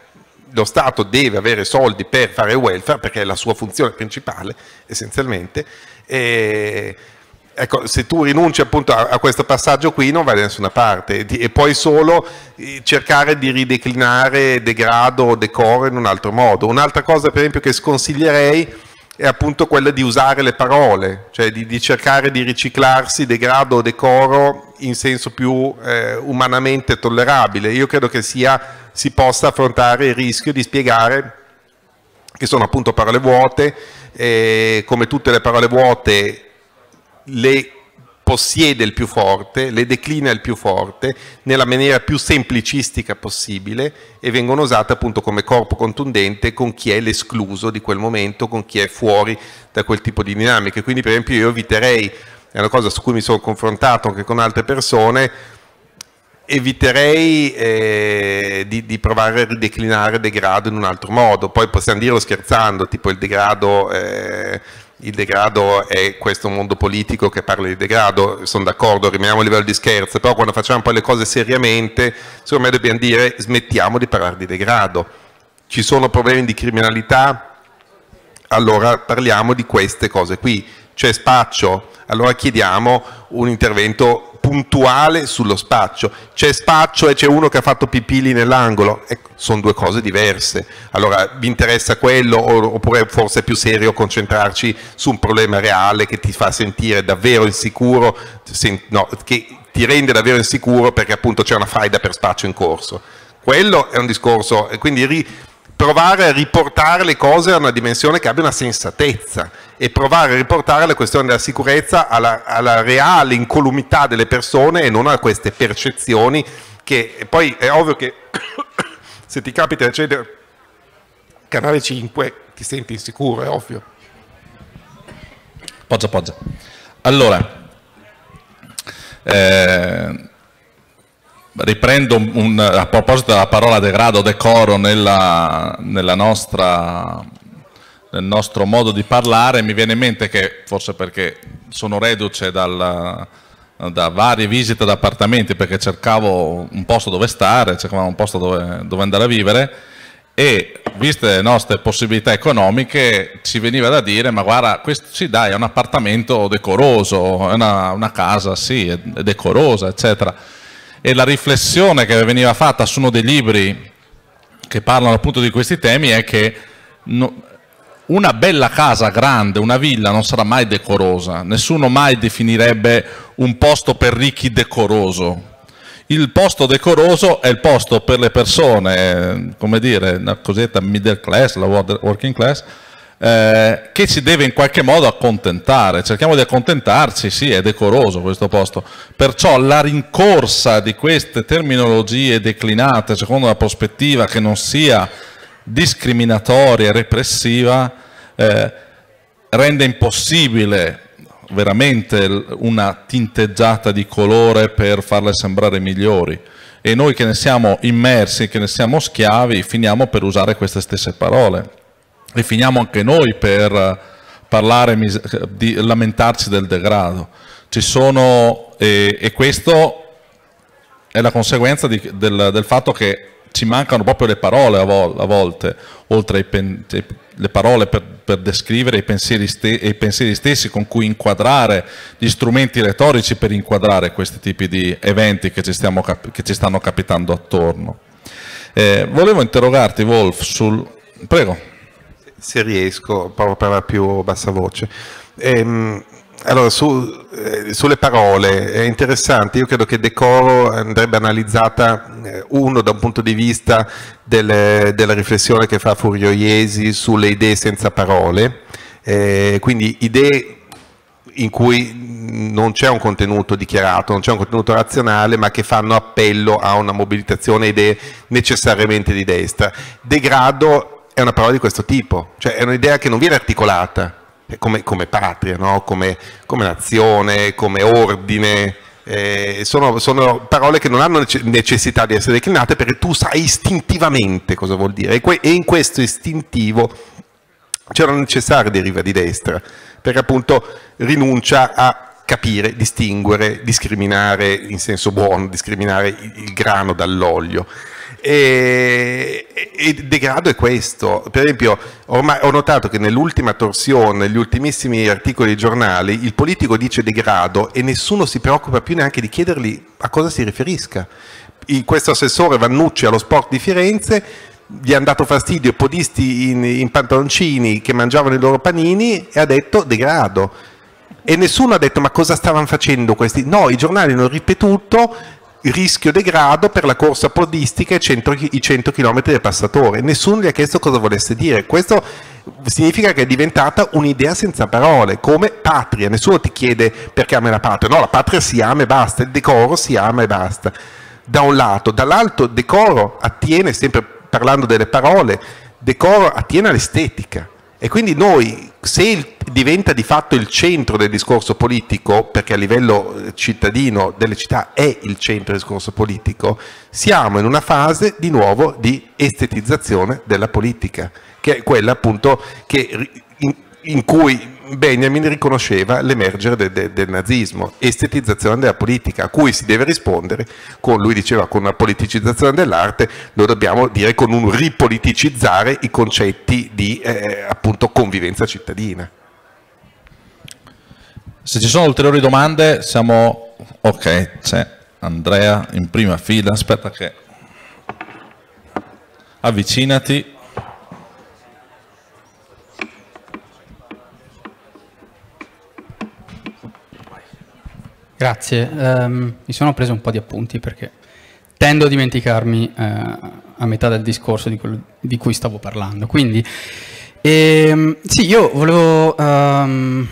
lo Stato deve avere soldi per fare welfare, perché è la sua funzione principale, essenzialmente, eh, Ecco, se tu rinunci appunto a, a, questo passaggio qui non vai da nessuna parte e puoi solo eh, cercare di rideclinare degrado o decoro in un altro modo. Un'altra cosa per esempio che sconsiglierei è appunto quella di usare le parole, cioè di, di cercare di riciclarsi degrado o decoro in senso più eh, umanamente tollerabile. Io credo che sia, si possa affrontare il rischio di spiegare che sono appunto parole vuote, eh, come tutte le parole vuote le possiede il più forte, le declina il più forte nella maniera più semplicistica possibile e vengono usate appunto come corpo contundente con chi è l'escluso di quel momento, con chi è fuori da quel tipo di dinamiche. Quindi per esempio io eviterei, è una cosa su cui mi sono confrontato anche con altre persone, eviterei eh, di, di, provare a rideclinare degrado in un altro modo, poi possiamo dirlo scherzando, tipo il degrado... Eh, il degrado è questo mondo politico che parla di degrado, sono d'accordo, rimaniamo a livello di scherzo, però quando facciamo poi le cose seriamente, secondo me dobbiamo dire smettiamo di parlare di degrado. Ci sono problemi di criminalità, allora parliamo di queste cose qui. C'è spaccio, allora chiediamo un intervento puntuale sullo spaccio. C'è spaccio e c'è uno che ha fatto pipili nell'angolo, ecco, sono due cose diverse. Allora vi interessa quello oppure forse è più serio concentrarci su un problema reale che ti fa sentire davvero insicuro, no, che ti rende davvero insicuro perché appunto c'è una faida per spaccio in corso. Quello è un discorso, e quindi provare a riportare le cose a una dimensione che abbia una sensatezza e provare a riportare la questione della sicurezza alla, alla reale incolumità delle persone e non a queste percezioni che poi è ovvio che se ti capita di accedere canale 5 ti senti insicuro, è ovvio. Poggia, poggia. Allora, eh, riprendo un, a proposito della parola degrado, decoro nella, nella nostra, nel nostro modo di parlare, mi viene in mente che, forse perché sono reduce dal, da varie visite ad appartamenti, perché cercavo un posto dove stare, cercavo un posto dove, dove andare a vivere, e viste le nostre possibilità economiche ci veniva da dire ma guarda questo sì dai è un appartamento decoroso è una, una casa sì è decorosa eccetera e la riflessione che veniva fatta su uno dei libri che parlano appunto di questi temi è che no, una bella casa grande, una villa non sarà mai decorosa, nessuno mai definirebbe un posto per ricchi decoroso. Il posto decoroso è il posto per le persone, eh, come dire, la cosiddetta middle class, la working class, eh, che ci deve in qualche modo accontentare. Cerchiamo di accontentarci, sì, è decoroso questo posto. Perciò la rincorsa di queste terminologie declinate secondo una prospettiva che non sia discriminatoria e repressiva eh, rende impossibile veramente una tinteggiata di colore per farle sembrare migliori e noi che ne siamo immersi, che ne siamo schiavi, finiamo per usare queste stesse parole e finiamo anche noi per eh, parlare, di, lamentarci del degrado. Ci sono, e, e questo è la conseguenza di, del, del, fatto che ci mancano proprio le parole a, vol, a volte, oltre pen, cioè, le parole per, per descrivere i pensieri, ste, i pensieri stessi con cui inquadrare, gli strumenti retorici per inquadrare questi tipi di eventi che ci, stiamo, che ci stanno capitando attorno. Eh, volevo interrogarti, Wolf, sul... Prego se riesco, proprio per la più bassa voce. Ehm, allora, su, eh, sulle parole, è interessante, io credo che decoro andrebbe analizzata, eh, uno, da un punto di vista del, della riflessione che fa Furio Iesi sulle idee senza parole, eh, quindi idee in cui non c'è un contenuto dichiarato, non c'è un contenuto razionale, ma che fanno appello a una mobilitazione idee necessariamente di destra. Degrado è una parola di questo tipo, cioè è un'idea che non viene articolata come, come patria, no? come, come, nazione, come ordine. Eh, sono, sono, parole che non hanno necessità di essere declinate perché tu sai istintivamente cosa vuol dire e, in questo istintivo c'è una necessaria deriva di destra perché appunto rinuncia a capire, distinguere, discriminare in senso buono, discriminare il grano dall'olio. E, il degrado è questo. Per esempio, ormai ho notato che nell'ultima torsione, negli ultimissimi articoli dei giornali, il politico dice degrado e nessuno si preoccupa più neanche di chiedergli a cosa si riferisca. Il, questo assessore Vannucci allo sport di Firenze gli è andato fastidio i podisti in, in pantaloncini che mangiavano i loro panini e ha detto degrado e nessuno ha detto ma cosa stavano facendo questi no i giornali hanno ripetuto rischio degrado per la corsa podistica e 100, i 100 km del passatore. Nessuno gli ha chiesto cosa volesse dire. Questo significa che è diventata un'idea senza parole, come patria. Nessuno ti chiede perché ami la patria. No, la patria si ama e basta, il decoro si ama e basta. Da un lato, dall'altro decoro attiene, sempre parlando delle parole, decoro attiene all'estetica e quindi noi, se il, diventa di fatto il centro del discorso politico, perché a livello eh, cittadino delle città è il centro del discorso politico, siamo in una fase di nuovo di estetizzazione della politica, che è quella appunto che, in, in cui Benjamin riconosceva l'emergere de, de, del nazismo, estetizzazione della politica, a cui si deve rispondere con, lui diceva, con una politicizzazione dell'arte, noi dobbiamo dire con un ripoliticizzare i concetti di eh, eh, appunto convivenza cittadina. Se ci sono ulteriori domande, siamo... Ok, c'è Andrea in prima fila, aspetta che... Avvicinati. Grazie, um, mi sono preso un po' di appunti perché tendo a dimenticarmi uh, a metà del discorso di quello di cui stavo parlando. Quindi, ehm, sì, io volevo... Um,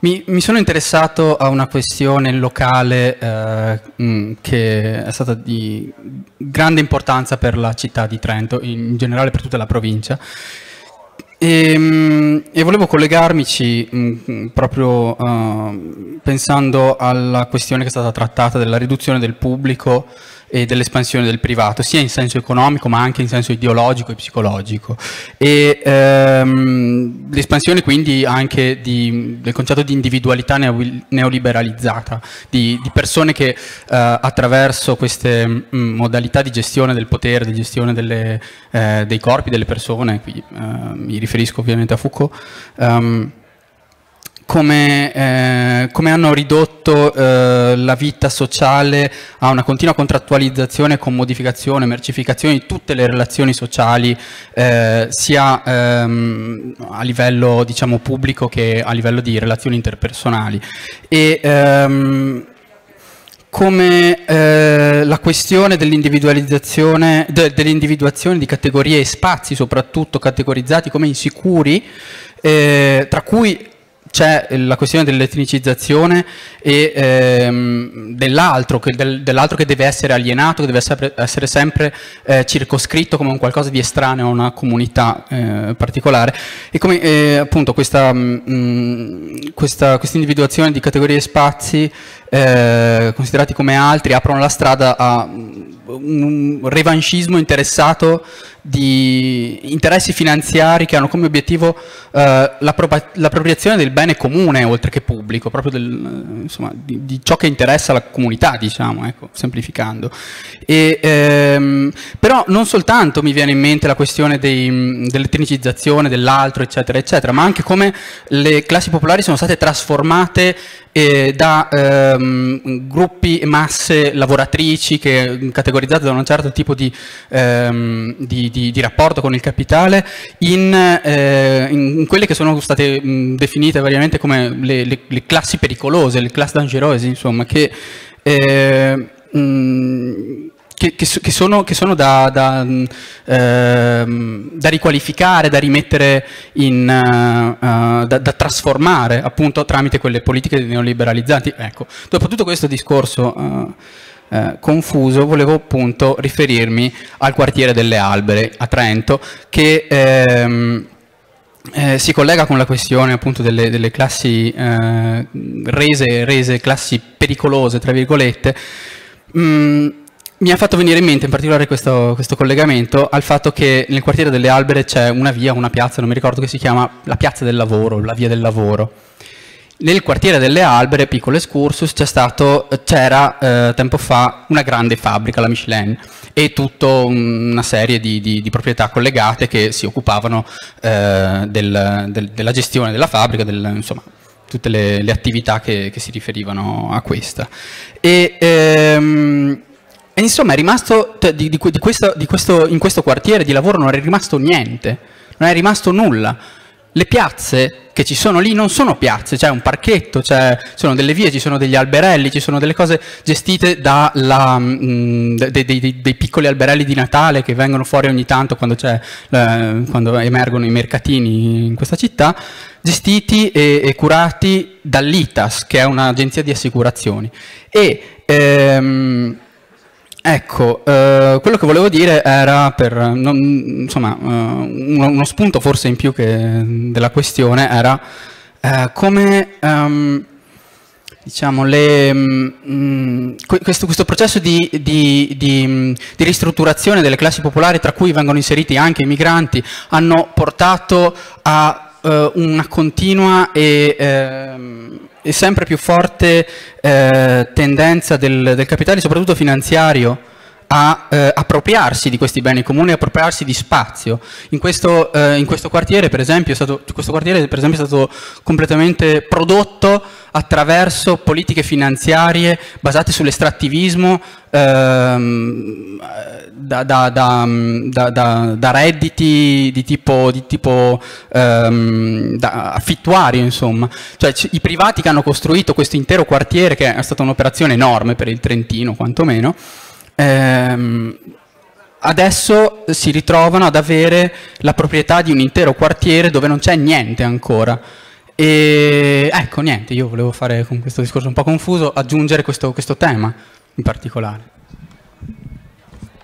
mi, mi, sono interessato a una questione locale eh, mm, che è stata di grande importanza per la città di Trento, in generale per tutta la provincia, e, ehm, e, volevo collegarmici mh, mm, mm, proprio uh, pensando alla questione che è stata trattata della riduzione del pubblico e dell'espansione del privato, sia in senso economico ma anche in senso ideologico e psicologico. Ehm, l'espansione quindi anche di, del concetto di individualità neoliberalizzata, di, di, persone che eh, attraverso queste mh, mm, modalità di gestione del potere, di gestione delle, eh, dei corpi delle persone, qui eh, mi riferisco ovviamente a Foucault, um, come, eh, come hanno ridotto eh, la vita sociale a una continua contrattualizzazione con modificazione, mercificazione di tutte le relazioni sociali, eh, sia ehm, a livello diciamo, pubblico che a livello di relazioni interpersonali. E, ehm, come eh, la questione dell'individualizzazione, de, dell'individuazione di categorie e spazi soprattutto categorizzati come insicuri, eh, tra cui c'è la questione dell'etnicizzazione e ehm, dell'altro, che, del, dell che, deve essere alienato, che deve essere, essere sempre eh, circoscritto come un qualcosa di estraneo a una comunità eh, particolare. E come eh, appunto questa, mh, mm, mm, questa, questa individuazione di categorie e spazi eh, considerati come altri, aprono la strada a mm, un revanchismo interessato di interessi finanziari che hanno come obiettivo eh, l'appropriazione del bene comune oltre che pubblico, proprio del, eh, insomma, di, di, ciò che interessa la comunità, diciamo, ecco, semplificando. E, ehm, però non soltanto mi viene in mente la questione mm, dell'etnicizzazione, dell'altro, eccetera, eccetera, ma anche come le classi popolari sono state trasformate eh, da ehm, gruppi e masse lavoratrici che, mm, categorizzate da un certo tipo di, ehm, di, di, di rapporto con il capitale in, eh, in quelle che sono state mh, mm, definite variamente come le, le, le, classi pericolose, le classi dangerose, insomma, che... Eh, mh, mm, che, che, che, sono, che sono da, da, mm, ehm, da, riqualificare, da rimettere in, uh, da, da, trasformare appunto tramite quelle politiche neoliberalizzate. Ecco, dopo tutto questo discorso uh, confuso volevo appunto riferirmi al quartiere delle Albere a Trento che ehm, eh, si collega con la questione appunto delle, delle classi eh, rese, rese, classi pericolose tra virgolette. Mm, mi ha fatto venire in mente in particolare questo, questo, collegamento al fatto che nel quartiere delle Albere c'è una via, una piazza, non mi ricordo che si chiama la piazza del lavoro, la via del lavoro. Nel quartiere delle Albere, piccolo excursus, c'era eh, tempo fa una grande fabbrica, la Michelin, e tutta una serie di, di, di, proprietà collegate che si occupavano eh, del, del, della gestione della fabbrica, del, insomma, tutte le, le attività che, che, si riferivano a questa. E, ehm, e insomma è rimasto, di, di, di questo, questo, in questo quartiere di lavoro non è rimasto niente, non è rimasto nulla. Le piazze che ci sono lì non sono piazze, c'è cioè un parchetto, cioè, sono delle vie, ci sono degli alberelli, ci sono delle cose gestite dai mh, mm, dei, dei, dei, piccoli alberelli di Natale che vengono fuori ogni tanto quando, eh, quando emergono i mercatini in questa città, gestiti e, e curati dall'ITAS, che è un'agenzia di assicurazioni. E, ehm, Ecco, eh, quello che volevo dire era per, non, insomma, eh, uno, uno, spunto forse in più della questione era eh, come ehm, diciamo, le, mh, mm, questo, questo, processo di, di, di, mm, di, ristrutturazione delle classi popolari, tra cui vengono inseriti anche i migranti, hanno portato a eh, una continua e... Ehm, sempre più forte eh, tendenza del, del capitale, soprattutto finanziario, a eh, appropriarsi di questi beni comuni, appropriarsi di spazio. In questo, eh, in questo quartiere, per esempio, è stato, quartiere, per esempio, è stato completamente prodotto attraverso politiche finanziarie basate sull'estrattivismo ehm, da, da, da, da, redditi di tipo, di tipo ehm, affittuario, insomma. Cioè, i privati che hanno costruito questo intero quartiere, che è stata un'operazione enorme per il Trentino, quantomeno, ehm, adesso si ritrovano ad avere la proprietà di un intero quartiere dove non c'è niente ancora. E ecco, niente, io volevo fare con questo discorso un po' confuso, aggiungere questo, questo tema in particolare.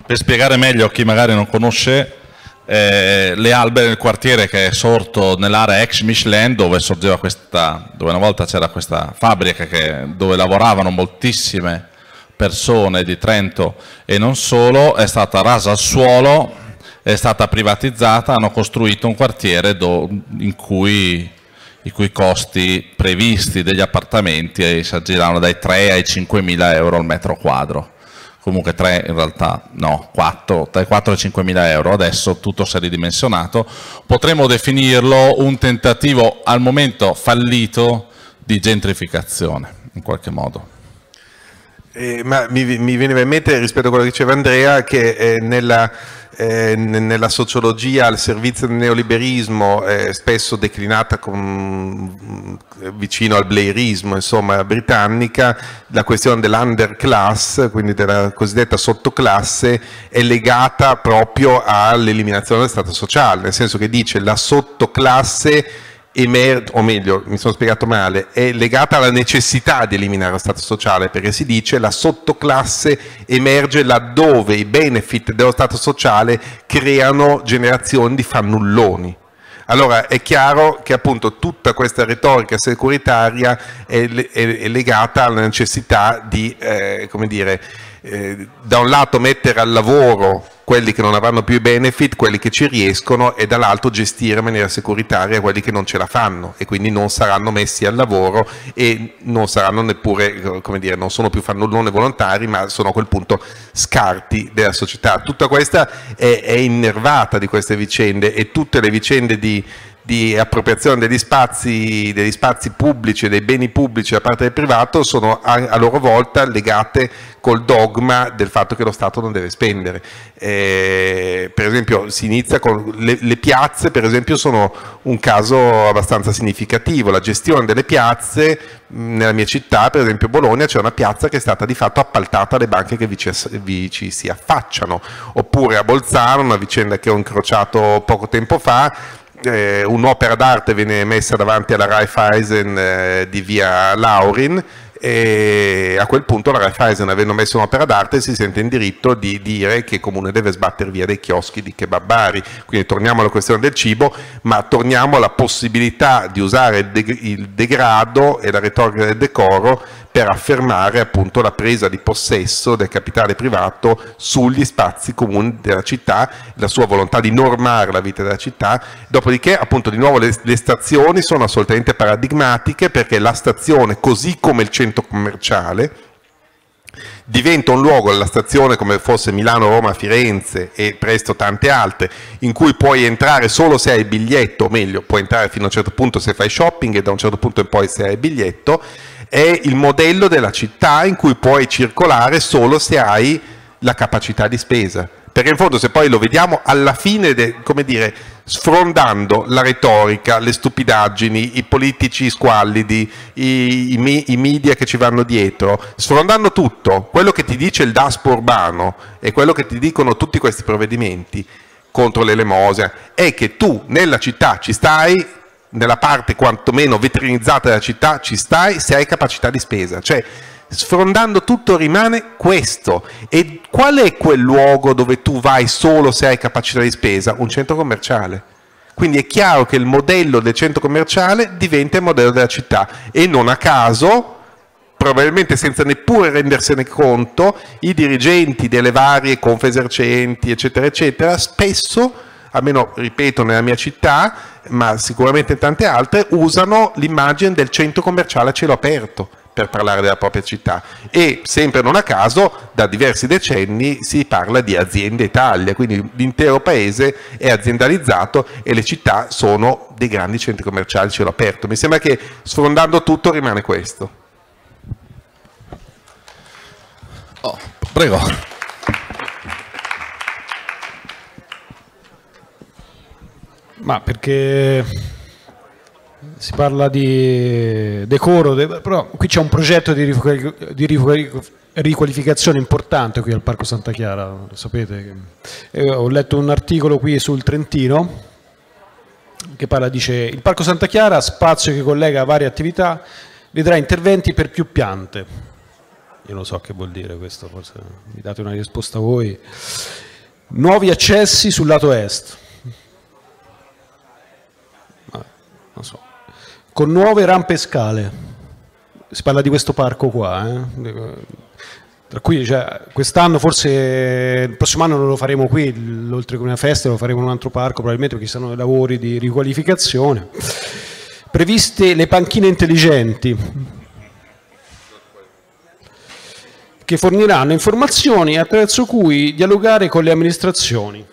Per spiegare meglio a chi magari non conosce, eh, le albere del quartiere che è sorto nell'area ex Michelin dove, questa, dove una volta c'era questa fabbrica che, dove lavoravano moltissime persone di Trento e non solo, è stata rasa al suolo, è stata privatizzata, hanno costruito un quartiere do, in cui i cui costi previsti degli appartamenti eh, si aggiravano dai 3 ai 5 mila euro al metro quadro. Comunque 3 in realtà, no, 4, dai 4 ai 5 mila euro, adesso tutto si è ridimensionato. Potremmo definirlo un tentativo al momento fallito di gentrificazione, in qualche modo. Eh, ma mi, mi, veniva in mente rispetto a quello che diceva Andrea che eh, nella, eh, nella, sociologia al servizio del neoliberismo spesso declinata con, mm, vicino al blairismo insomma britannica la questione dell'underclass quindi della cosiddetta sottoclasse è legata proprio all'eliminazione del stato sociale nel senso che dice la sottoclasse emer- o meglio, mi sono spiegato male, è legata alla necessità di eliminare lo Stato sociale, perché si dice la sottoclasse emerge laddove i benefit dello Stato sociale creano generazioni di fannulloni. Allora è chiaro che appunto tutta questa retorica securitaria è, è, è legata alla necessità di, eh, come dire, eh, da un lato mettere al lavoro quelli che non avranno più i benefit, quelli che ci riescono e dall'altro gestire in maniera securitaria quelli che non ce la fanno e quindi non saranno messi al lavoro e non saranno neppure, come dire, non sono più fannullone volontari ma sono a quel punto scarti della società. Tutta questa è, è innervata di queste vicende e tutte le vicende di di appropriazione degli spazi, degli spazi pubblici e dei beni pubblici da parte del privato sono a, a, loro volta legate col dogma del fatto che lo Stato non deve spendere. Eh, per esempio si inizia con le, le, piazze, per esempio sono un caso abbastanza significativo, la gestione delle piazze nella mia città, per esempio Bologna, c'è una piazza che è stata di fatto appaltata alle banche che vi ci, vi ci si affacciano, oppure a Bolzano, una vicenda che ho incrociato poco tempo fa, eh, un'opera d'arte viene messa davanti alla Raiffeisen eh, di via Laurin e a quel punto la Raiffeisen avendo messo un'opera d'arte si sente in diritto di dire che il comune deve sbattere via dei chioschi di kebabari quindi torniamo alla questione del cibo ma torniamo alla possibilità di usare il, degrado e la retorica del decoro per affermare appunto la presa di possesso del capitale privato sugli spazi comuni della città, la sua volontà di normare la vita della città, dopodiché appunto di nuovo le, le stazioni sono assolutamente paradigmatiche perché la stazione così come il centro commerciale diventa un luogo, la stazione come fosse Milano, Roma, Firenze e presto tante altre, in cui puoi entrare solo se hai il biglietto, o meglio puoi entrare fino a un certo punto se fai shopping e da un certo punto in poi se hai il biglietto, è il modello della città in cui puoi circolare solo se hai la capacità di spesa. Perché in fondo se poi lo vediamo alla fine, de, come dire, sfrondando la retorica, le stupidaggini, i politici squallidi, i, i, i media che ci vanno dietro, sfrondando tutto, quello che ti dice il DASPO urbano e quello che ti dicono tutti questi provvedimenti contro l'elemosina, è che tu nella città ci stai, nella parte quantomeno veterinizzata della città ci stai se hai capacità di spesa. Cioè, sfrondando tutto rimane questo. E qual è quel luogo dove tu vai solo se hai capacità di spesa? Un centro commerciale. Quindi è chiaro che il modello del centro commerciale diventa il modello della città e non a caso, probabilmente senza neppure rendersene conto, i dirigenti delle varie confesercenti, eccetera, eccetera, spesso, almeno ripeto nella mia città, ma sicuramente tante altre, usano l'immagine del centro commerciale a cielo aperto per parlare della propria città e sempre non a caso da diversi decenni si parla di aziende Italia, quindi l'intero paese è aziendalizzato e le città sono dei grandi centri commerciali a cielo aperto. Mi sembra che sfrondando tutto rimane questo. Oh, prego. Ma perché si parla di decoro, però qui c'è un progetto di, riqualificazione importante qui al Parco Santa Chiara, lo sapete. Io eh, ho letto un articolo qui sul Trentino che parla, dice il Parco Santa Chiara, spazio che collega varie attività, vedrà interventi per più piante. Io non so che vuol dire questo, forse mi date una risposta voi. Nuovi accessi sul lato est non so, con nuove rampe scale. Si parla di questo parco qua, eh? tra cui cioè, quest'anno forse, il prossimo anno non lo faremo qui, oltre che una festa lo faremo in un altro parco, probabilmente perché ci saranno lavori di riqualificazione. Previste le panchine intelligenti che forniranno informazioni attraverso cui dialogare con le amministrazioni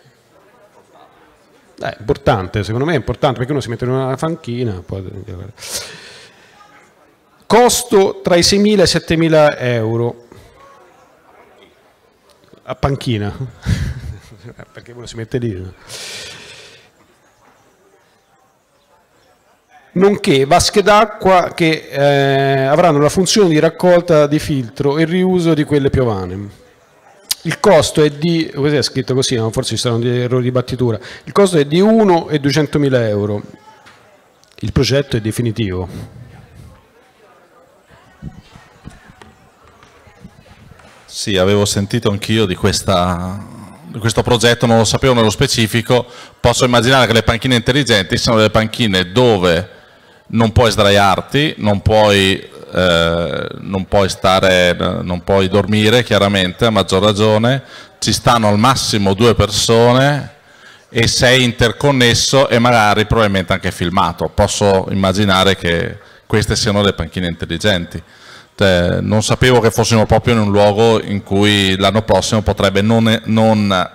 è importante, secondo me è importante perché uno si mette in una fanchina. Poi... Eh, Costo tra i 6.000 e i 7.000 euro a panchina, perché uno si mette lì. nonché vasche d'acqua che eh, avranno la funzione di raccolta di filtro e riuso di quelle piovane. Il costo è di, è scritto così, no? forse ci saranno degli errori di battitura, il costo è di 1 e 200 mila euro, il progetto è definitivo. Sì, avevo sentito anch'io di, di questo progetto, non lo sapevo nello specifico, posso immaginare che le panchine intelligenti siano delle panchine dove non puoi sdraiarti, non puoi eh, non, puoi stare, non puoi dormire chiaramente, a maggior ragione, ci stanno al massimo due persone e sei interconnesso e magari probabilmente anche filmato. Posso immaginare che queste siano le panchine intelligenti. Cioè, non sapevo che fossimo proprio in un luogo in cui l'anno prossimo potrebbe non, non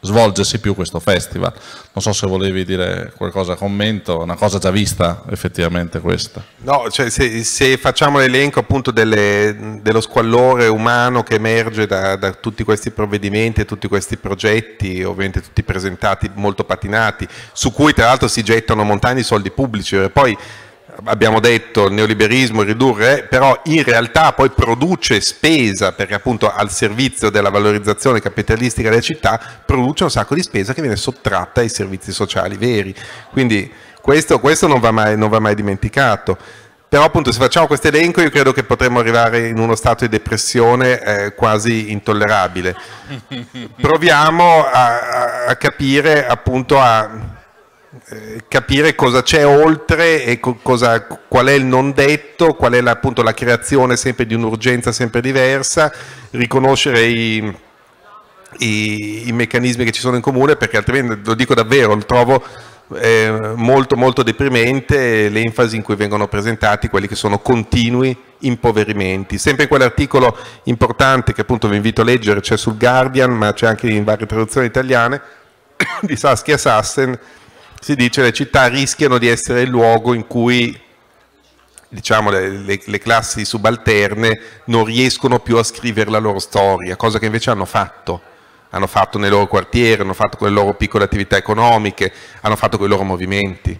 svolgersi più questo festival. Non so se volevi dire qualcosa a commento, una cosa già vista effettivamente questa. No, cioè se, se facciamo l'elenco appunto delle, dello squallore umano che emerge da, da tutti questi provvedimenti e tutti questi progetti, ovviamente tutti presentati molto patinati, su cui tra l'altro si gettano montagne di soldi pubblici, e poi abbiamo detto il neoliberismo ridurre, però in realtà poi produce spesa perché appunto al servizio della valorizzazione capitalistica delle città produce un sacco di spesa che viene sottratta ai servizi sociali veri. Quindi questo, questo non, va mai, non va mai dimenticato però appunto se facciamo questo elenco io credo che potremmo arrivare in uno stato di depressione eh, quasi intollerabile proviamo a, a, capire appunto a eh, capire cosa c'è oltre e cosa, qual è il non detto, qual è la, appunto la creazione sempre di un'urgenza sempre diversa, riconoscere i, i, i, meccanismi che ci sono in comune perché altrimenti lo dico davvero, lo trovo eh, molto molto deprimente l'enfasi in cui vengono presentati quelli che sono continui impoverimenti. Sempre in quell'articolo importante che appunto vi invito a leggere, c'è sul Guardian ma c'è anche in varie traduzioni italiane di Saskia Sassen si dice le città rischiano di essere il luogo in cui diciamo, le, le, le, classi subalterne non riescono più a scrivere la loro storia, cosa che invece hanno fatto. Hanno fatto nei loro quartieri, hanno fatto con le loro piccole attività economiche, hanno fatto con i loro movimenti.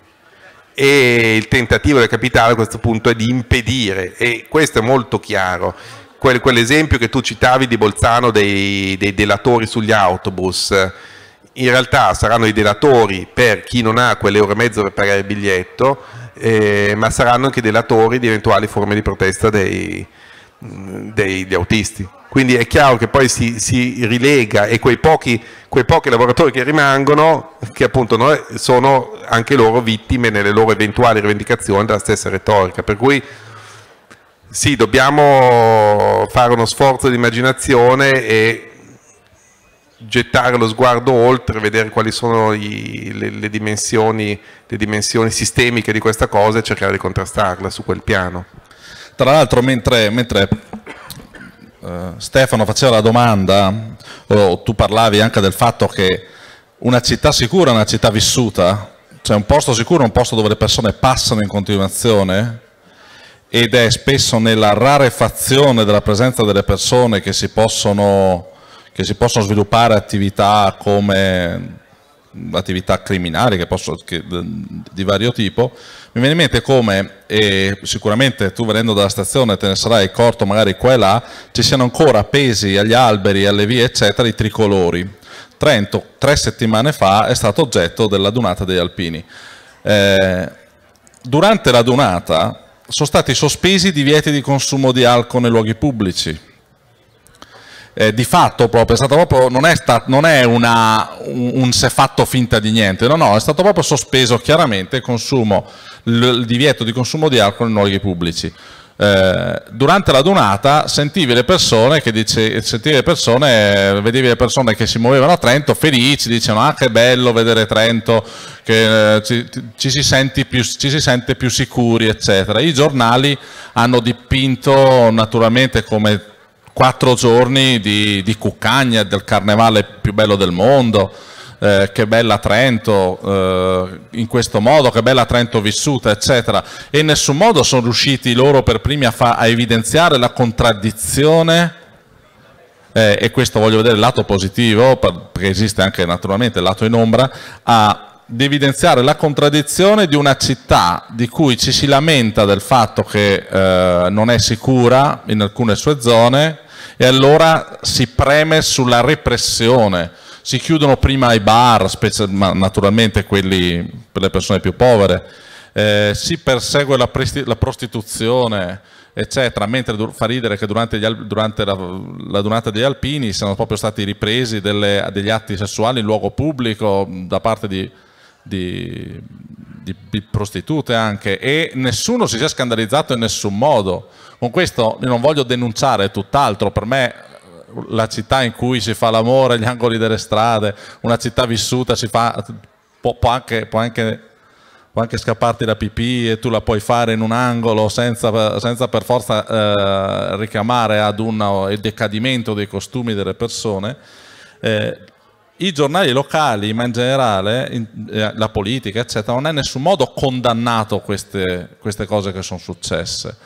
E il tentativo del capitale a questo punto è di impedire, e questo è molto chiaro, quell'esempio che tu citavi di Bolzano dei, dei delatori sugli autobus, in realtà saranno i delatori per chi non ha quell'euro e mezzo per pagare il biglietto, eh, ma saranno anche delatori di eventuali forme di protesta dei, degli autisti. Quindi è chiaro che poi si, si rilega e quei pochi, quei pochi, lavoratori che rimangono, che appunto noi, sono anche loro vittime nelle loro eventuali rivendicazioni della stessa retorica. Per cui sì, dobbiamo fare uno sforzo di immaginazione e gettare lo sguardo oltre, vedere quali sono i, le, le, dimensioni, le dimensioni sistemiche di questa cosa e cercare di contrastarla su quel piano. Tra l'altro mentre, mentre Uh, Stefano faceva la domanda, oh, tu parlavi anche del fatto che una città sicura è una città vissuta, cioè un posto sicuro è un posto dove le persone passano in continuazione ed è spesso nella rarefazione della presenza delle persone che si possono che si possono sviluppare attività come attività criminali che posso, che, di vario tipo, mi viene in mente come, e sicuramente tu venendo dalla stazione te ne sarai corto magari qua e là, ci siano ancora pesi agli alberi, alle vie eccetera i tricolori. Trento tre settimane fa è stato oggetto della donata degli alpini. Eh, durante la donata sono stati sospesi i divieti di consumo di alcol nei luoghi pubblici, eh, di fatto proprio, è stato proprio non è, stat, non è una, un, un se fatto finta di niente, no, no, è stato proprio sospeso chiaramente il, consumo, il divieto di consumo di alcol in luoghi pubblici. Eh, durante la donata sentivi le persone che dice, sentivi le persone, vedevi le persone che si muovevano a Trento felici, dicevano ah che bello vedere Trento, che eh, ci, ci, si più, ci, si sente più sicuri eccetera. I giornali hanno dipinto naturalmente come quattro giorni di, di, cuccagna, del carnevale più bello del mondo, eh, che bella Trento eh, in questo modo, che bella Trento vissuta, eccetera. E in nessun modo sono riusciti loro per primi a, fa, a evidenziare la contraddizione. Eh, e questo voglio vedere il lato positivo, perché esiste anche naturalmente il lato in ombra, a di evidenziare la contraddizione di una città di cui ci si lamenta del fatto che eh, non è sicura in alcune sue zone e allora si preme sulla repressione. Si chiudono prima i bar, specie, naturalmente quelli per le persone più povere, eh, si persegue la, la, prostituzione, eccetera, mentre fa ridere che durante, durante la, la, durata degli alpini siano proprio stati ripresi delle, degli atti sessuali in luogo pubblico da parte di di, di, prostitute anche e nessuno si sia scandalizzato in nessun modo. Con questo io non voglio denunciare tutt'altro, per me eh, la città in cui si fa l'amore, gli angoli delle strade, una città vissuta si fa, può, può anche, può anche può anche scapparti la pipì e tu la puoi fare in un angolo senza, senza per forza eh, richiamare ad un eh, decadimento dei costumi delle persone, eh, i giornali locali, ma in generale in, eh, la politica, eccetera, non è in nessun modo condannato queste, queste cose che sono successe.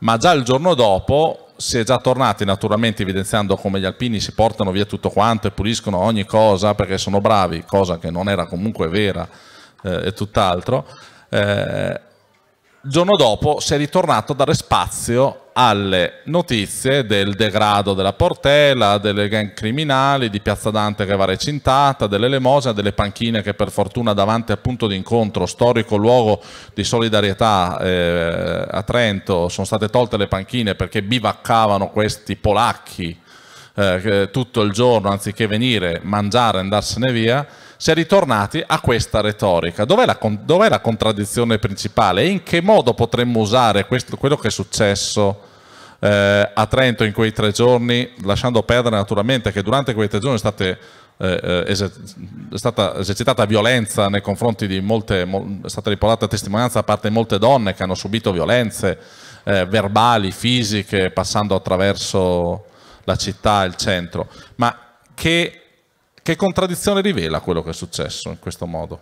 Ma già il giorno dopo si è già tornati naturalmente evidenziando come gli alpini si portano via tutto quanto e puliscono ogni cosa perché sono bravi, cosa che non era comunque vera eh, e tutt'altro, eh, il giorno dopo si è ritornato a dare spazio alle notizie del degrado della Portella, delle gang criminali, di Piazza Dante che va recintata, dell'elemosina, delle panchine che per fortuna davanti al punto di incontro, storico luogo di solidarietà eh, a Trento, sono state tolte le panchine perché bivaccavano questi polacchi eh, tutto il giorno anziché venire, mangiare, e andarsene via si è ritornati a questa retorica. Dov'è la, dov la, contraddizione principale in che modo potremmo usare questo, quello che è successo eh, a Trento in quei tre giorni, lasciando perdere naturalmente che durante quei tre giorni è, state, eh, eh, è stata esercitata violenza nei confronti di molte, è stata riportata testimonianza da parte di molte donne che hanno subito violenze eh, verbali, fisiche, passando attraverso la città, il centro, ma che che contraddizione rivela quello che è successo in questo modo?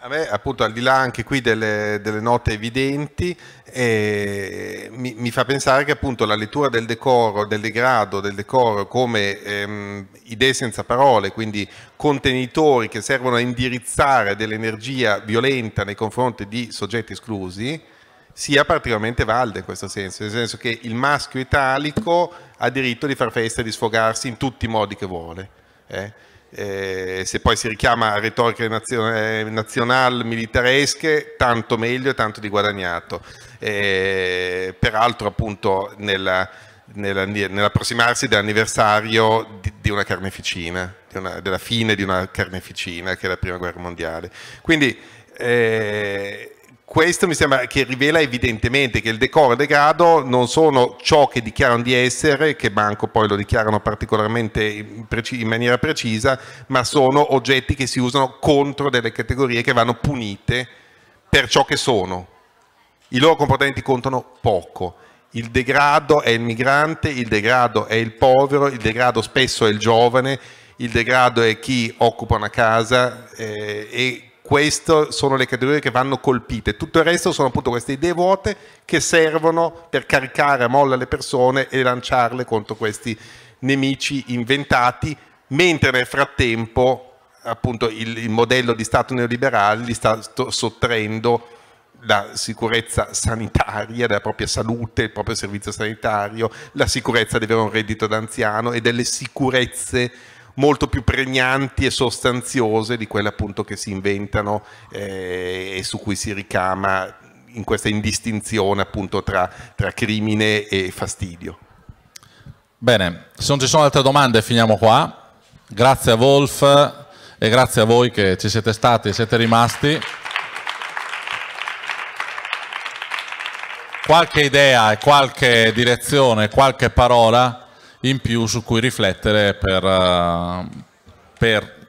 A me, appunto, al di là anche qui delle, delle note evidenti, eh, mi, mi, fa pensare che appunto la lettura del decoro, del degrado del decoro come ehm, idee senza parole, quindi contenitori che servono a indirizzare dell'energia violenta nei confronti di soggetti esclusi, sia particolarmente valida in questo senso, nel senso che il maschio italico ha diritto di far festa e di sfogarsi in tutti i modi che vuole. Eh? Eh, se poi si richiama a retoriche eh, nazional militaresche, tanto meglio e tanto di guadagnato. Eh, peraltro appunto nella, nella, nell'approssimarsi dell'anniversario di, di una carneficina, di una, della fine di una carneficina che è la prima guerra mondiale. Quindi eh, questo mi sembra che rivela evidentemente che il decoro e il degrado non sono ciò che dichiarano di essere, che Banco poi lo dichiarano particolarmente in, in, maniera precisa, ma sono oggetti che si usano contro delle categorie che vanno punite per ciò che sono. I loro comportamenti contano poco. Il degrado è il migrante, il degrado è il povero, il degrado spesso è il giovane, il degrado è chi occupa una casa eh, e queste sono le categorie che vanno colpite, tutto il resto sono appunto queste idee vuote che servono per caricare a molla le persone e lanciarle contro questi nemici inventati, mentre nel frattempo appunto il, il modello di Stato neoliberale gli sta sottraendo la sicurezza sanitaria, della propria salute, il proprio servizio sanitario, la sicurezza di avere un reddito d'anziano e delle sicurezze molto più pregnanti e sostanziose di quelle appunto che si inventano eh, e su cui si ricama in questa indistinzione appunto tra, tra crimine e fastidio. Bene, se non ci sono altre domande finiamo qua. Grazie a Wolf e grazie a voi che ci siete stati e siete rimasti. Qualche idea e qualche direzione, qualche parola in più su cui riflettere per, eh, per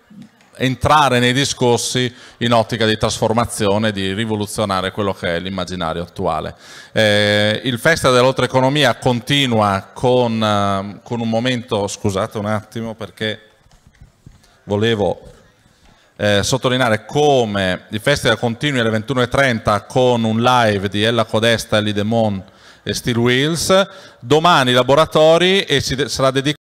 entrare nei discorsi in ottica di trasformazione, di rivoluzionare quello che è l'immaginario attuale. Eh, il Festival Economia continua con, eh, con, un momento, scusate un attimo perché volevo eh, sottolineare come il Festival continui alle 21.30 con un live di Ella Codesta e Lidemon Steel Wheels, domani laboratori e sarà dedicato